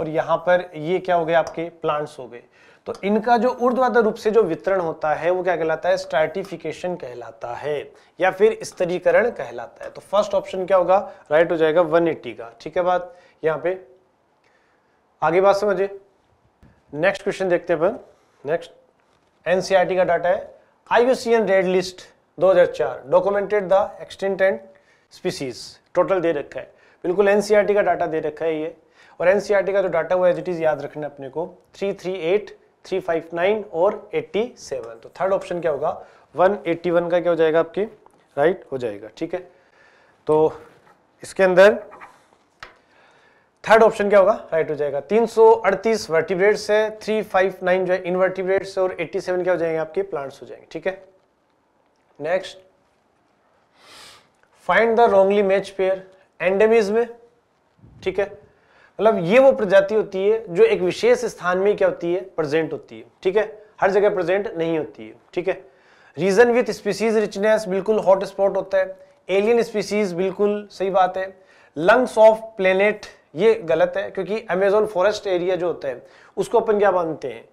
और यहाँ पर ये क्या हो गए आपके प्लांट्स हो गए तो इनका जो ऊर्ध्वाधर रूप से जो वितरण होता है वो क्या कहलाता है स्ट्रैटिफिकेशन कहलाता है या फिर स्तरीकरण कहलाता है तो फर्स्ट ऑप्शन क्या होगा राइट हो जाएगा 180 का ठीक है बात यहाँ पे आगे बात समझे नेक्स्ट क्वेश्चन देखते हैं अपन नेक्स्ट एनसीईआरटी e का डाटा है IUCN red list 2004 documented the extent and species total दे रखा है बिल्कुल एनसीईआरटी e का डाटा दे रखा है ये और एनसीईआरटी e का जो डाटा हुआ है इट इज याद रखना अपने को 338 359 और 87 तो थर्ड ऑप्शन क्या होगा 181 का क्या हो जाएगा आपकी राइट right, हो जाएगा ठीक है तो इसके अंदर थर्ड ऑप्शन क्या होगा राइट हो जाएगा 338 वर्टिब्रेट्स है 359 जो है इनवर्टिब्रेट्स और 87 क्या हो जाएंगे आपके प्लांट्स हो जाएंगे ठीक है next find the wrongly match pair endemics में ठीक है मतलब ये वो प्रजाति होती है जो एक विशेष स्थान में क्या होती है प्रेजेंट होती है ठीक है हर जगह प्रेजेंट नहीं होती है ठीक है रीजन विथ स्पीसीज रिचनेस बिल्कुल हॉट स्पॉट होता है एलियन स्पीसीज बिल्कुल सही बात है लंग्स ऑफ प्लेनेट ये गलत है क्योंकि अमेजोन फॉरेस्ट एरिया जो होता है उसको अपन क्या मानते हैं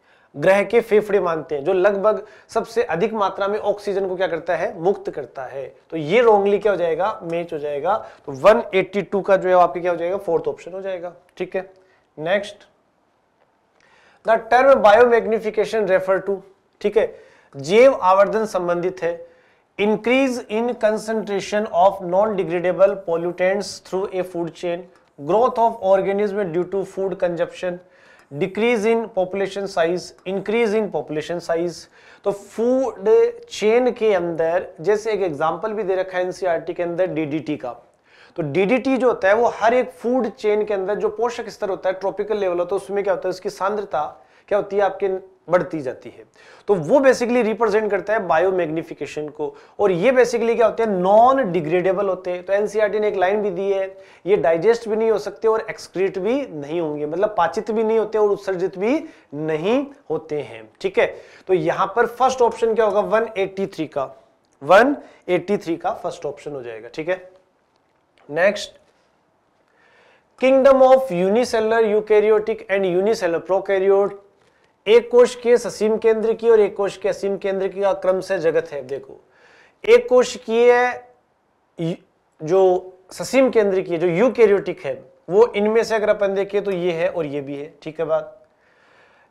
ग्रह के फेफड़े मानते हैं जो लगभग सबसे अधिक मात्रा में ऑक्सीजन को क्या करता है मुक्त करता है तो ये रोंगली क्या हो जाएगा मैच हो जाएगा तो 182 का जो है आपके क्या हो जाएगा फोर्थ ऑप्शन हो जाएगा ठीक है next the term biomagnification refer to ठीक है जेव आवर्धन संबंधित है increase in concentration of non degradable pollutants through a food chain growth of organism due to food consumption decrease in population size increase in population size तो फूड चेन के अंदर जैसे एक एग्जाम्पल भी दे रखा है एनसीआर e के अंदर डीडीटी का तो डीडीटी जो होता है वो हर एक फूड चेन के अंदर जो पोषक स्तर होता है ट्रॉपिकल लेवल होता है उसमें क्या होता है उसकी सांद्रता क्या होती है आपके बढ़ती जाती है तो वो बेसिकली रिप्रेजेंट करता है बायोमैग्निफिकेशन को और ये बेसिकली क्या होते हैं नॉन डिग्रेडेबल होते हैं तो एनसीईआरटी e ने एक लाइन भी दी है ये डाइजेस्ट भी नहीं हो सकते और एक्सक्रीट भी नहीं होंगे मतलब पाचित भी नहीं होते और उत्सर्जित भी नहीं होते हैं ठीक है तो यहां पर फर्स्ट ऑप्शन क्या होगा थ्री का थ्री का फर्स्ट ऑप्शन हो जाएगा ठीक है next kingdom of unicellular eukaryotic and unicellular prokaryote एक कोश के ससीम केंद्र की और एक कोश के असीम केंद्र की का क्रम से जगत है देखो एक कोश की है जो ससीम केंद्र की है जो यू कैरियोटिक है वो इनमें से अगर अपन देखें तो ये है और ये भी है ठीक है बात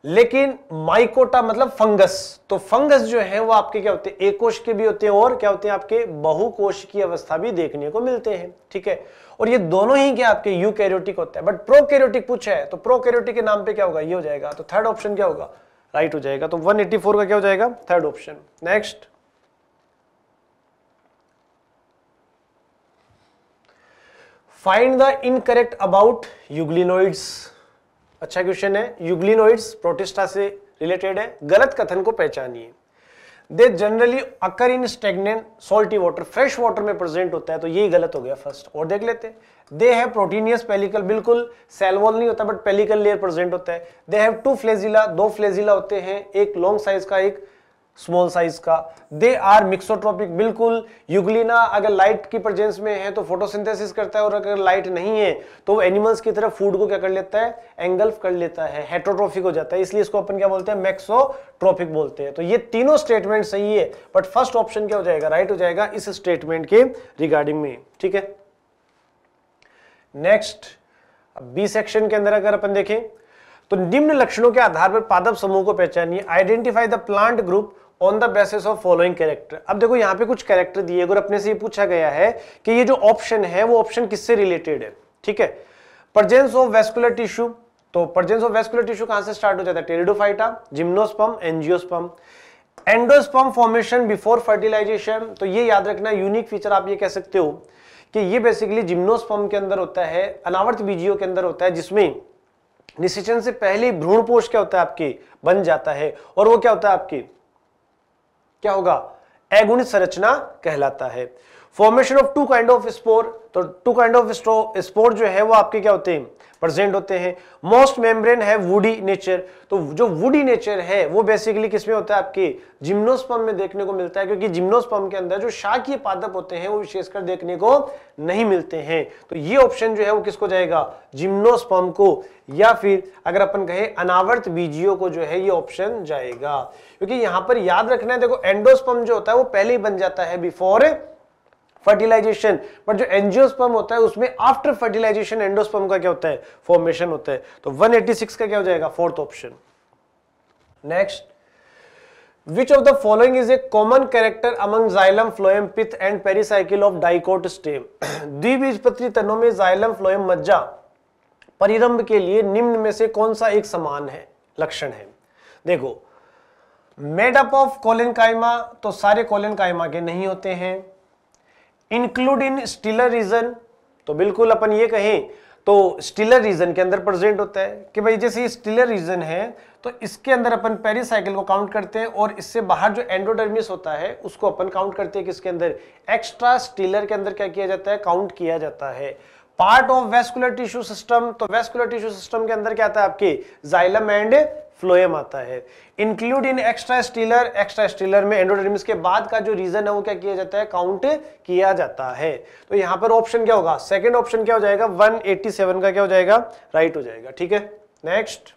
लेकिन माइकोटा मतलब फंगस तो फंगस जो है वो आपके क्या होते हैं एक कोश के भी होते हैं और क्या होते हैं आपके बहुकोश की अवस्था भी देखने को मिलते हैं ठीक है और ये दोनों ही क्या आपके यू कैरियोटिक होते हैं बट कैरियोटिक पूछे तो प्रो कैरियोटिक के नाम पे क्या होगा ये हो जाएगा तो थर्ड ऑप्शन क्या होगा राइट हो जाएगा तो 184 का क्या हो जाएगा third option next find the incorrect about euglenoids अच्छा क्वेश्चन है यूग्लिनोइड्स प्रोटिस्टा से रिलेटेड है गलत कथन को पहचानिए they generally occur in stagnant salty water fresh water में प्रेजेंट होता है तो यही गलत हो गया फर्स्ट और देख लेते दे हैव प्रोटीनियस पेलिकल बिल्कुल सेलवॉल नहीं होता बट पेलिकल लेयर प्रेजेंट होता है दे हैव टू फ्लेजिला दो फ्लेजिला होते हैं एक लॉन्ग साइज का एक स्मॉल साइज का दे आर मिक्सोट्रोपिक बिल्कुल युगलिना अगर लाइट की प्रजेंस में है तो फोटोसिंथेसिस करता है और अगर लाइट नहीं है तो वो एनिमल्स की तरफ फूड को क्या कर लेता है एंगल्फ कर लेता है हेट्रोट्रोफिक हो जाता है इसलिए इसको अपन क्या बोलते हैं मैक्सोट्रोपिक बोलते हैं तो ये तीनों स्टेटमेंट सही है बट फर्स्ट ऑप्शन क्या हो जाएगा राइट right हो जाएगा इस स्टेटमेंट के रिगार्डिंग में ठीक है नेक्स्ट बी सेक्शन के अंदर अगर अपन देखें तो निम्न लक्षणों के आधार पर पादप समूह को पहचानिए identify the plant group on the basis of following character अब देखो यहाँ पे कुछ कैरेक्टर दिए अगर अपने से ये पूछा गया है कि ये जो ऑप्शन है वो ऑप्शन किससे रिलेटेड है ठीक है प्रजेंस ऑफ वेस्कुलर टिश्यू तो प्रजेंस ऑफ वेस्कुलर टिश्यू कहां से स्टार्ट हो जाता है Pteridophyta gymnosperm angiosperm endosperm formation before fertilization तो ये याद रखना यूनिक फीचर आप ये कह सकते हो कि ये बेसिकली जिम्नोस्पम के अंदर होता है अनावर्त बीजियों के अंदर होता है जिसमें निषेचन से पहले भ्रूणपोष क्या होता है आपके बन जाता है और वो क्या होता है आपके क्या होगा एगुणित संरचना कहलाता है formation of two kind of spore तो टू काइंड ऑफ स्पोर जो है वो आपके क्या होते हैं प्रेजेंट होते हैं मोस्ट मेम्ब्रेन है वुडी नेचर तो जो वुडी नेचर है वो बेसिकली किसमें होता है आपके जिम्नोस्पम में देखने को मिलता है क्योंकि जिम्नोस्पम के अंदर जो शाकीय पादप होते हैं वो विशेषकर देखने को नहीं मिलते हैं तो ये ऑप्शन जो है वो किसको जाएगा जिम्नोस्पम को या फिर अगर अपन कहें अनावर्त बीजियों को जो है ये ऑप्शन जाएगा क्योंकि यहां पर याद रखना है देखो एंडोस्पम जो होता है वो पहले ही बन जाता है बिफोर फर्टिलाइजेशन बट जो एंजियोस्पम होता है उसमें आफ्टर फर्टिलाइजेशन एंडोस्पम का क्या होता है फॉर्मेशन होता है तो 186 का क्या हो जाएगा fourth option next which of the following is a common character among xylem phloem pith and pericycle of dicot stem द्विबीजपत्री *clears throat* तनों में xylem phloem मज्जा परिरंभ के लिए निम्न में से कौन सा एक समान है लक्षण है देखो मेडअप ऑफ कोलिन कायमा तो सारे कोलिन कायमा के नहीं होते हैं इंक्लूड इन स्टिलर रीजन तो बिल्कुल अपन ये कहें तो स्टिलर रीजन के अंदर प्रेजेंट होता है कि भाई जैसे स्टिलर रीजन है तो इसके अंदर अपन पेरीसाइकिल को काउंट करते हैं और इससे बाहर जो एंडोडर्मिस होता है उसको अपन काउंट करते हैं कि इसके अंदर एक्स्ट्रा स्टिलर के अंदर क्या किया जाता है काउंट किया जाता है part of vascular tissue system तो वेस्कुलर टिश्यू सिस्टम के अंदर क्या आता है आपके जाइलम एंड फ्लोएम आता है include in extra stelar extra stelar में एंडोडर्मिस के बाद का जो रीजन है वो क्या किया जाता है काउंट किया जाता है तो यहां पर ऑप्शन क्या होगा सेकंड ऑप्शन क्या हो जाएगा 187 का क्या हो जाएगा राइट right हो जाएगा ठीक है next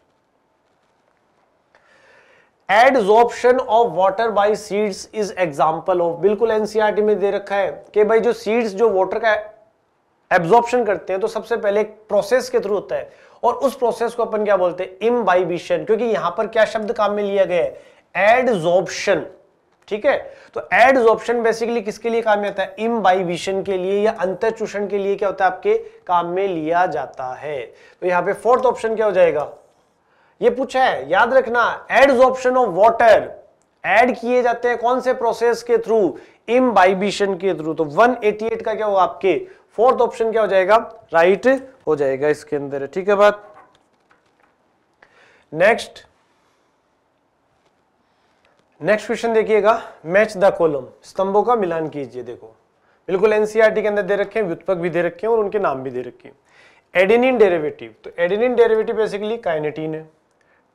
adsorption of water by seeds is example of बिल्कुल एनसीआरटी e में दे रखा है कि भाई जो सीड्स जो वाटर का एब्जॉर्प्शन करते हैं तो सबसे पहले एक प्रोसेस के थ्रू होता है और उस प्रोसेस को अपन क्या बोलते हैं इम्बाइबिशन क्योंकि यहां पर क्या शब्द काम में लिया गया है एडजॉर्प्शन ठीक है तो एडजॉर्प्शन बेसिकली किसके लिए काम में आता है इम्बाइबिशन के लिए या अंतर चूषण के लिए क्या होता है आपके काम में लिया जाता है तो यहां पर फोर्थ ऑप्शन क्या हो जाएगा ये पूछा है याद रखना एडजॉर्प्शन ऑफ वाटर एड किए जाते हैं कौन से प्रोसेस के थ्रू इम्बाइबिशन के थ्रू तो 188 का क्या होगा आपके फोर्थ ऑप्शन क्या हो जाएगा राइट right हो जाएगा इसके अंदर ठीक है बात नेक्स्ट नेक्स्ट क्वेश्चन देखिएगा मैच द कॉलम स्तंभों का मिलान कीजिए देखो बिल्कुल एनसीईआरटी e के अंदर दे रखे हैं व्युत्पक भी दे रखे हैं और उनके नाम भी दे रखे हैं एडेनिन डेरिवेटिव तो एडेनिन डेरिवेटिव बेसिकली काइनेटिन है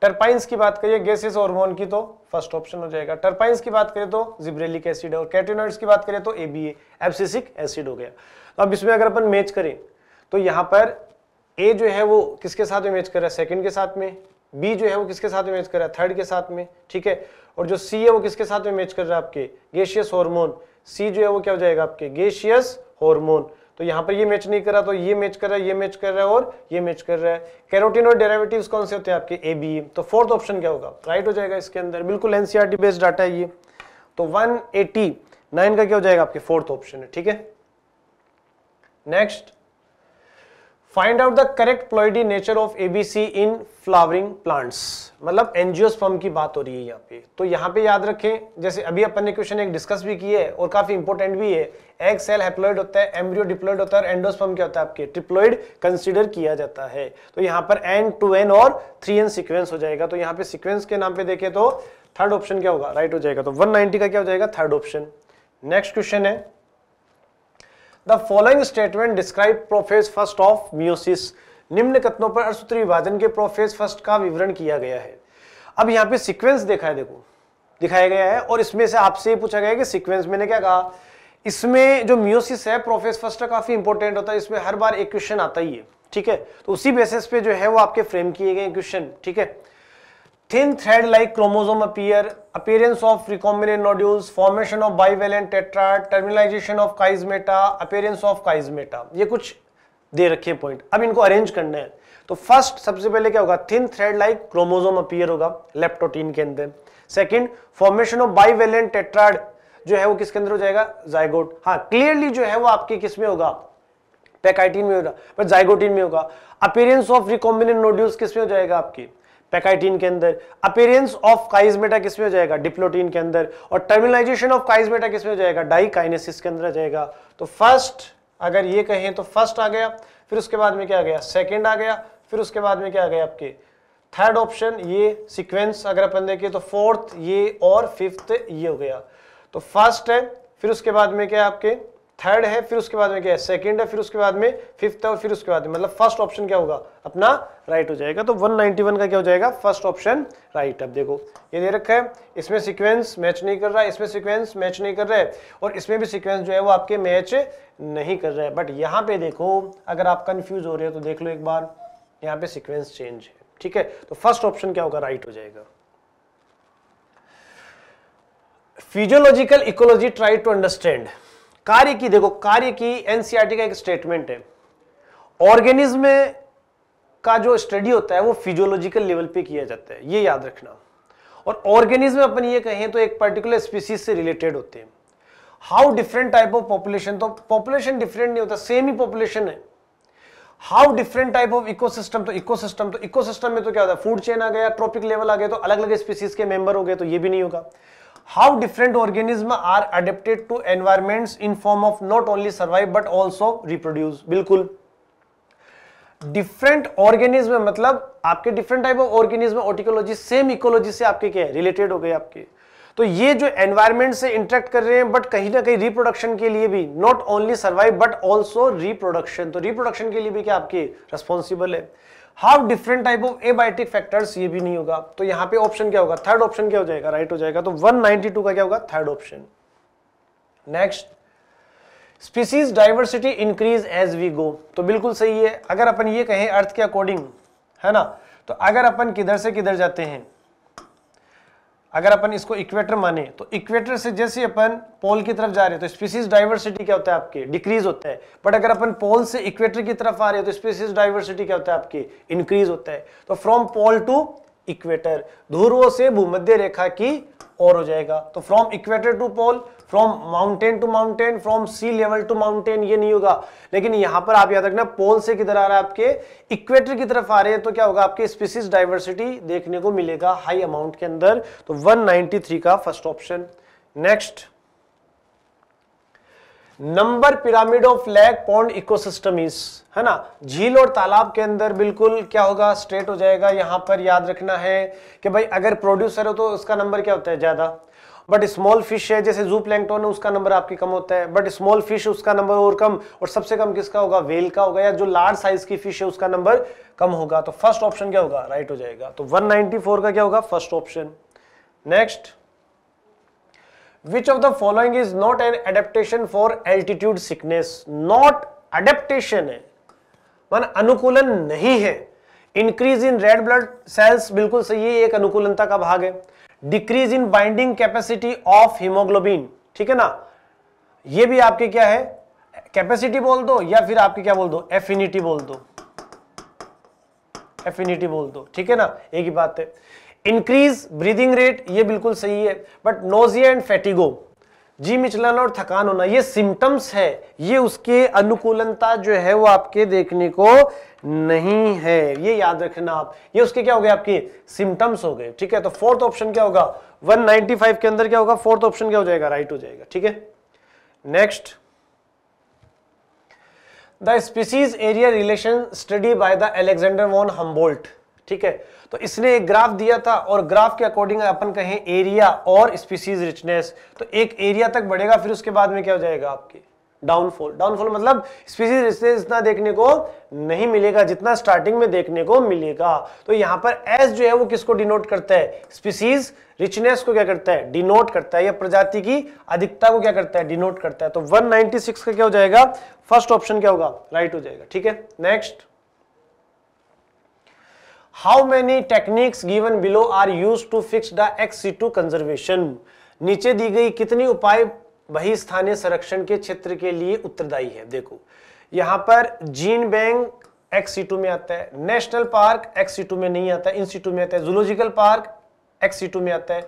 टर्पाइंस की बात करिए गैसेस हार्मोन की तो फर्स्ट ऑप्शन हो जाएगा टर्पाइंस की बात करें तो जिब्रेलिक एसिड और कैटेनॉइड्स की बात करें तो एबीए एब्सिसिक एसिड हो गया तो अब इसमें अगर अपन मैच करें तो यहां पर ए जो है वो किसके साथ में मैच कर रहा है सेकंड के साथ में बी जो है वो किसके साथ में मैच कर रहा है थर्ड के साथ में ठीक है और जो सी है वो किसके साथ में मैच कर रहा है आपके गेशियस हॉर्मोन सी जो है वो क्या हो जाएगा आपके गेशियस हॉर्मोन तो यहां पर ये मैच नहीं कर रहा तो ये मैच कर रहा है ये मैच कर रहा है और ये मैच कर रहा है कैरोटीन और डेरावेटिव कौन से होते हैं आपके ए बी e। तो फोर्थ ऑप्शन क्या होगा राइट हो जाएगा इसके अंदर बिल्कुल एनसीआरटी बेस्ड डाटा है ये तो वन का क्या हो जाएगा आपके फोर्थ ऑप्शन है ठीक है next find out the correct ploidy nature of ABC in flowering plants मतलब एनजियोस्पर्म की बात हो रही है यहाँ पे तो यहाँ पे याद रखें जैसे अभी अपन ने क्वेश्चन एक डिस्कस भी किया है और काफी इंपॉर्टेंट भी है एग सेल हेप्लॉइड होता है एम्ब्रियो डिप्लॉइड होता है और क्या होता है आपके ट्रिप्लॉइड कंसिडर किया जाता है तो यहाँ पर एन टू एन और थ्री एन सिक्वेंस हो जाएगा तो यहाँ पे सिक्वेंस के नाम पे देखे तो थर्ड ऑप्शन क्या होगा राइट right हो जाएगा तो वन का क्या हो जाएगा थर्ड ऑप्शन नेक्स्ट क्वेश्चन है the following statement describe prophase first of meiosis निम्न कथनों पर अर्थसूत्र विभाजन के प्रोफेस फर्स्ट का विवरण किया गया है अब यहाँ पे सिक्वेंस देखा है देखो दिखाया गया है और इसमें से आपसे पूछा गया है कि सिक्वेंस मैंने क्या कहा इसमें जो म्यूसिस है प्रोफेस फर्स्ट काफी इंपॉर्टेंट होता है इसमें हर बार एक क्वेश्चन आता ही है ठीक है तो उसी बेसिस पे जो है वो आपके फ्रेम किए गए क्वेश्चन ठीक है thin thread like chromosome appear, appearance of recombinant nodules, formation of bivalent tetra terminalization of chiasmata appearance of chiasmata ये कुछ दे रखे पॉइंट अब इनको अरेंज करना है तो फर्स्ट सबसे पहले क्या होगा thin thread like chromosome appear होगा लेप्टोटीन के अंदर second formation of bivalent tetrad जो है वो किसके अंदर हो जाएगा जायगोट हाँ क्लियरली जो है वो आपके किस में होगा पैकाइटीन में होगा पर जायगोटीन में होगा अपीयरेंस ऑफ रिकॉम्बिनेंट नोड्यूल्स किस में हो जाएगा आपकी पैकाइटीन के अंदर अपेरेंस ऑफ काइजमेटा किसमें हो जाएगा डिप्लोटीन के अंदर और टर्मिनाइजेशन ऑफ काइजमेटा किसमें हो जाएगा डाइकाइनेसिस के अंदर आ जाएगा तो फर्स्ट अगर ये कहें तो फर्स्ट आ गया फिर उसके बाद में क्या आ गया सेकेंड आ गया फिर उसके बाद में क्या आ गया आपके थर्ड ऑप्शन ये सिक्वेंस अगर अपन देखें तो फोर्थ ये और फिफ्थ ये हो गया तो फर्स्ट है फिर उसके बाद में क्या आपके थर्ड है फिर उसके बाद में क्या है सेकंड है फिर उसके बाद में फिफ्थ है और फिर उसके बाद में मतलब फर्स्ट ऑप्शन क्या होगा अपना राइट हो जाएगा तो 191 का क्या हो जाएगा फर्स्ट ऑप्शन राइट अब देखो ये दे रखा है इसमें सीक्वेंस मैच नहीं कर रहा है इसमें सीक्वेंस मैच नहीं कर रहा है और इसमें भी सिक्वेंस जो है वो आपके मैच नहीं कर रहा है बट यहाँ पे देखो अगर आप कन्फ्यूज हो रहे हो तो देख लो एक बार यहाँ पे सिक्वेंस चेंज है ठीक है तो फर्स्ट ऑप्शन क्या होगा राइट हो जाएगा physiological ecology try to understand कार्य की देखो कार्य की एनसीईआरटी e का एक स्टेटमेंट है ऑर्गेनिज्म का जो स्टडी होता है वो फिजियोलॉजिकल लेवल पे किया जाता है ये याद रखना और ऑर्गेनिज्म अपन ये कहें तो एक पर्टिकुलर स्पीसीज से रिलेटेड होते हैं how different type of population तो पॉपुलेशन डिफरेंट नहीं होता सेम ही पॉपुलेशन है how different type of ecosystem तो इकोसिस्टम तो इकोसिस्टम में तो क्या होता है फूड चेन आ गया ट्रॉपिक लेवल आ गया तो अलग अलग स्पीसीज के मेंबर हो गए तो ये भी नहीं होगा how different organism are adapted to environment in form of not only survive but also reproduce बिल्कुल डिफरेंट ऑर्गेनिज्म मतलब आपके different type of organism autecology same ecology से आपके क्या है रिलेटेड हो गए आपके तो ये जो एनवायरमेंट से इंटरेक्ट कर रहे हैं बट कहीं ना कहीं रिप्रोडक्शन के लिए भी not only survive but also reproduction तो रिप्रोडक्शन के लिए भी क्या आपके रिस्पॉन्सिबल है how different type of abiotic factors ये भी नहीं होगा तो यहाँ पे ऑप्शन क्या होगा थर्ड ऑप्शन क्या हो जाएगा राइट हो जाएगा तो 192 का क्या होगा third option next species diversity increase as we go तो बिल्कुल सही है अगर अपन ये कहें अर्थ के अकॉर्डिंग है ना तो अगर अपन किधर से किधर जाते हैं अगर अपन इसको इक्वेटर माने तो इक्वेटर से जैसे अपन पोल की तरफ जा रहे हैं तो स्पीसीज डाइवर्सिटी क्या होता है आपके डिक्रीज होता है बट अगर अपन पोल से इक्वेटर की तरफ आ रहे हैं तो स्पीसीज डाइवर्सिटी क्या होता है आपके इंक्रीज होता है तो फ्रॉम पोल टू इक्वेटर ध्रुव से भूमध्य रेखा की और हो जाएगा तो from equator to pole from mountain to mountain from sea level to mountain ये नहीं होगा लेकिन यहां पर आप याद रखना पोल से किधर आ रहा है आपके इक्वेटर की तरफ आ रहे हैं तो क्या होगा आपके स्पीसीज डाइवर्सिटी देखने को मिलेगा हाई अमाउंट के अंदर तो 193 का first option next number pyramid of lake pond ecosystem is है ना झील और तालाब के अंदर बिल्कुल क्या होगा स्ट्रेट हो जाएगा यहां पर याद रखना है कि भाई अगर प्रोड्यूसर हो तो उसका नंबर क्या होता है ज़्यादा बट स्मॉल फिश है जैसे जू प्लैंकटोन है उसका नंबर आपकी कम होता है बट स्मॉल फिश उसका नंबर और कम और सबसे कम किसका होगा वेल का होगा या जो लार्ज साइज की फिश है उसका नंबर कम होगा तो फर्स्ट ऑप्शन क्या होगा राइट right हो जाएगा तो 194 का क्या होगा first option next which of the following is not an adaptation for altitude sickness not adaptation है मान अनुकूलन नहीं है increase in red blood cells बिल्कुल सही है एक अनुकूलनता का भाग है decrease in binding capacity of haemoglobin ठीक है ना ये भी आपके क्या है कैपेसिटी बोल दो या फिर आपके क्या बोल दो एफिनिटी बोल दो एफिनिटी बोल दो ठीक है ना एक ही बात है इंक्रीज ब्रीदिंग रेट ये बिल्कुल सही है बट नोजिया एंड फैटिगो जी मिचलाना और थकान होना ये सिम्टम्स है ये उसके अनुकूलनता जो है वो आपके देखने को नहीं है ये याद रखना आप ये उसके क्या हो गए आपके सिम्टम्स हो गए ठीक है तो फोर्थ ऑप्शन क्या होगा 195 के अंदर क्या होगा फोर्थ ऑप्शन क्या हो जाएगा राइट हो जाएगा ठीक है next the species area relation study by the Alexander von Humboldt ठीक है तो इसने एक ग्राफ दिया था और ग्राफ के अकॉर्डिंग अपन कहें एरिया और स्पीसीज रिचनेस तो एक एरिया तक बढ़ेगा फिर उसके बाद में क्या हो जाएगा आपके डाउनफॉल डाउनफॉल मतलब स्पीसीज रिचनेस इतना देखने को नहीं मिलेगा जितना स्टार्टिंग में देखने को मिलेगा तो यहां पर एस जो है वो किसको डिनोट करता है स्पीसीज रिचनेस को क्या करता है डिनोट करता है या प्रजाति की अधिकता को क्या करता है डिनोट करता है तो 196 का क्या हो जाएगा फर्स्ट ऑप्शन क्या होगा राइट हो जाएगा ठीक है next how many techniques given below are use to fix the ex situ conservation नीचे दी गई कितनी उपाय वही स्थानीय संरक्षण के क्षेत्र के लिए उत्तरदायी है देखो यहां पर जीन बैंक एक्स में आता है नेशनल पार्क एक्स में नहीं आता इन सीटू में आता है जूलॉजिकल पार्क एक्स में आता है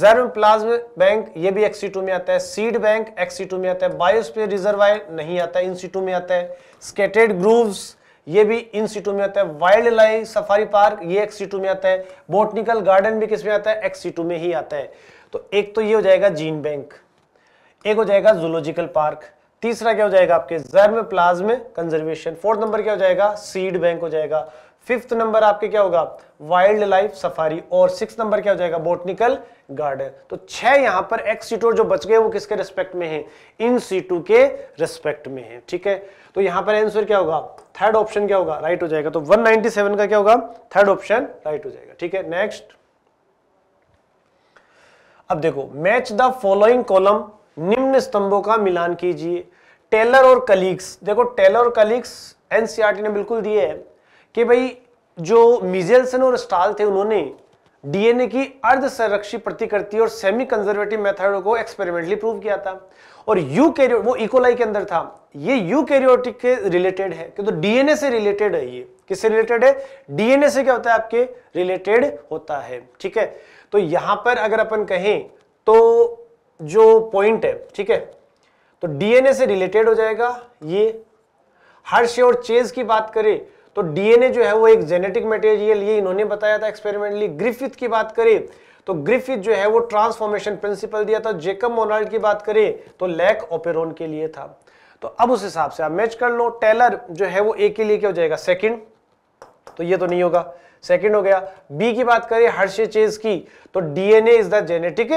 जर्म प्लाज्म बैंक ये भी एक्स में आता है सीड बैंक एक्स में आता है बायोस्पेयर रिजर्वायर नहीं आता इन सीटू में आता है स्केटेड ग्रूव्स ये भी इन सीटू में आता है वाइल्ड लाइफ सफारी पार्क ये एक सीटू में आता है बोटनिकल गार्डन भी किस में आता है एक्स सीटू में ही आता है तो एक तो ये हो जाएगा जीन बैंक एक हो जाएगा जूलॉजिकल पार्क तीसरा क्या हो जाएगा आपके germ plasm conservation fourth number क्या हो जाएगा सीड बैंक हो जाएगा फिफ्थ नंबर आपके क्या होगा वाइल्ड लाइफ सफारी और सिक्स नंबर क्या हो जाएगा बोटनिकल गार्डन तो छह यहां पर एक्स सीटू जो बच गए वो किसके रिस्पेक्ट में है इन सीटू के रिस्पेक्ट में है ठीक है तो यहां पर आंसर क्या होगा थर्ड ऑप्शन क्या होगा राइट हो जाएगा तो 197 का क्या होगा थर्ड ऑप्शन राइट हो जाएगा ठीक है नेक्स्ट अब देखो मैच द फॉलोइंग कॉलम निम्न स्तंभों का मिलान कीजिए टेलर और कलीग्स देखो टेलर और कलीग्स एनसीआरटी e ने बिल्कुल दिए है कि भाई जो मिजेल्सन और स्टाल थे उन्होंने डीएनए की अर्ध संरक्षी प्रतिकृति और सेमी कंजर्वेटिव मेथड को एक्सपेरिमेंटली प्रूव किया था और यूकैरियोट वो इकोलाई e के अंदर था ये यूकैरियोटिक के रिलेटेड है क्योंकि डीएनए से रिलेटेड है ये किससे रिलेटेड है डीएनए से क्या होता है आपके रिलेटेड होता है ठीक है तो यहां पर अगर अपन कहें तो जो पॉइंट है ठीक है तो डीएनए से रिलेटेड हो जाएगा ये हर्ष और चेज की बात करें तो डीएनए जो है वो एक जेनेटिक मटेरियल ये इन्होंने बताया था एक्सपेरिमेंटली ग्रिफिथ की बात करें तो ग्रिफिथ जो है वो ट्रांसफॉर्मेशन प्रिंसिपल दिया था जेकब मोनाल्ड की बात करें तो लैक ओपेरोन के लिए था तो अब उस हिसाब से आप मैच कर लो टेलर जो है वो ए के लिए क्या हो जाएगा सेकंड तो ये तो नहीं होगा सेकंड हो गया बी की बात करें हर्षे चेज की तो DNA is the genetic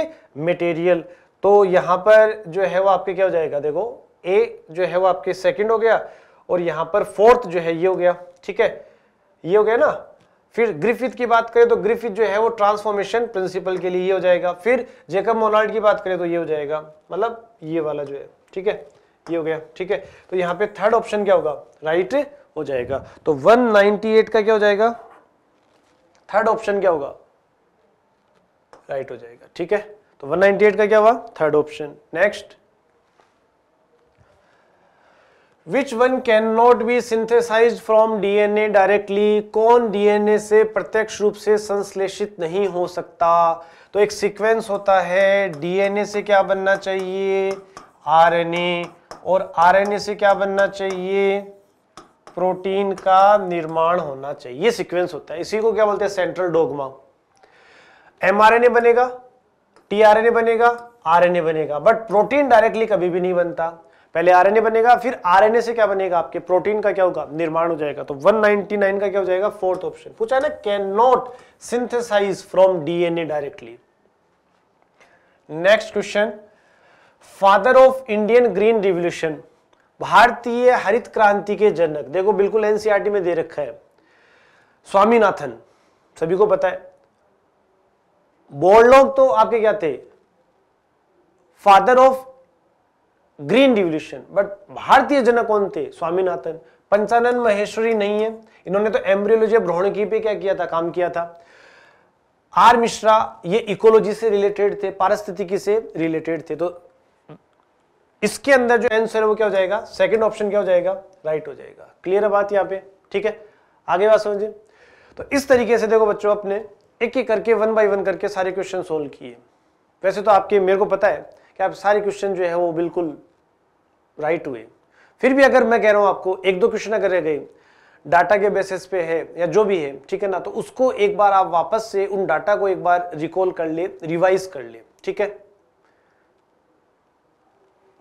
material तो यहां पर जो है वो आपके क्या हो जाएगा देखो ए जो है वो आपके सेकंड हो गया और यहां पर फोर्थ जो है ये हो गया ठीक है ये हो गया ना फिर ग्रिफिथ की बात करें तो ग्रिफिथ जो है वो ट्रांसफॉर्मेशन प्रिंसिपल के लिए ये हो जाएगा फिर जेकब मोनाल्ड की बात करें तो ये हो जाएगा मतलब ये वाला जो है ठीक है ये हो गया ठीक है तो यहाँ पे थर्ड ऑप्शन क्या होगा राइट हो जाएगा तो 198 का क्या हो जाएगा थर्ड ऑप्शन क्या होगा राइट हो जाएगा ठीक है तो 198 का क्या हुआ third option next which one can not be synthesize from DNA directly कौन डीएनए से प्रत्यक्ष रूप से संश्लेषित नहीं हो सकता तो एक सीक्वेंस होता है डीएनए से क्या बनना चाहिए आरएनए और आरएनए से क्या बनना चाहिए प्रोटीन का निर्माण होना चाहिए ये सीक्वेंस होता है इसी को क्या बोलते हैं सेंट्रल डोगमा एमआरएनए बनेगा टीआरएनए बनेगा आरएनए बनेगा बट प्रोटीन डायरेक्टली कभी भी नहीं बनता पहले आरएनए बनेगा फिर आरएनए से क्या बनेगा आपके प्रोटीन का क्या होगा निर्माण हो जाएगा तो 199 का क्या हो जाएगा फोर्थ ऑप्शन पूछा ना can not synthesize from DNA directly next question father of Indian green revolution भारतीय हरित क्रांति के जनक देखो बिल्कुल एनसीआरटी में दे रखा है स्वामीनाथन सभी को पता है बोर्ड लोग तो आपके क्या थे father of green revolution but भारतीय जनक कौन थे स्वामीनाथन पंचानंद महेश्वरी नहीं है इन्होंने तो एम्ब्रियोलॉजी भ्रोणकी पे क्या किया था काम किया था आर मिश्रा ये इकोलॉजी से रिलेटेड थे पारिस्थितिकी से रिलेटेड थे तो इसके अंदर जो आंसर है वो क्या हो जाएगा सेकंड ऑप्शन क्या हो जाएगा राइट right हो जाएगा क्लियर है बात यहाँ पे ठीक है आगे बात समझिए तो इस तरीके से देखो बच्चों अपने एक एक करके वन बाई वन करके सारे क्वेश्चन सोल्व किए वैसे तो आपके मेरे को पता है कि आप सारे क्वेश्चन जो है वो बिल्कुल राइट हुए फिर भी अगर मैं कह रहा हूँ आपको एक दो क्वेश्चन अगर रह गए डाटा के बेसिस पे है या जो भी है ठीक है ना तो उसको एक बार आप वापस से उन डाटा को एक बार रिकॉल कर ले रिवाइज कर ले ठीक है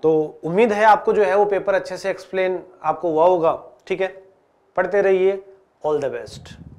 तो उम्मीद है आपको जो है वो पेपर अच्छे से एक्सप्लेन आपको हुआ होगा ठीक है पढ़ते रहिए ऑल द बेस्ट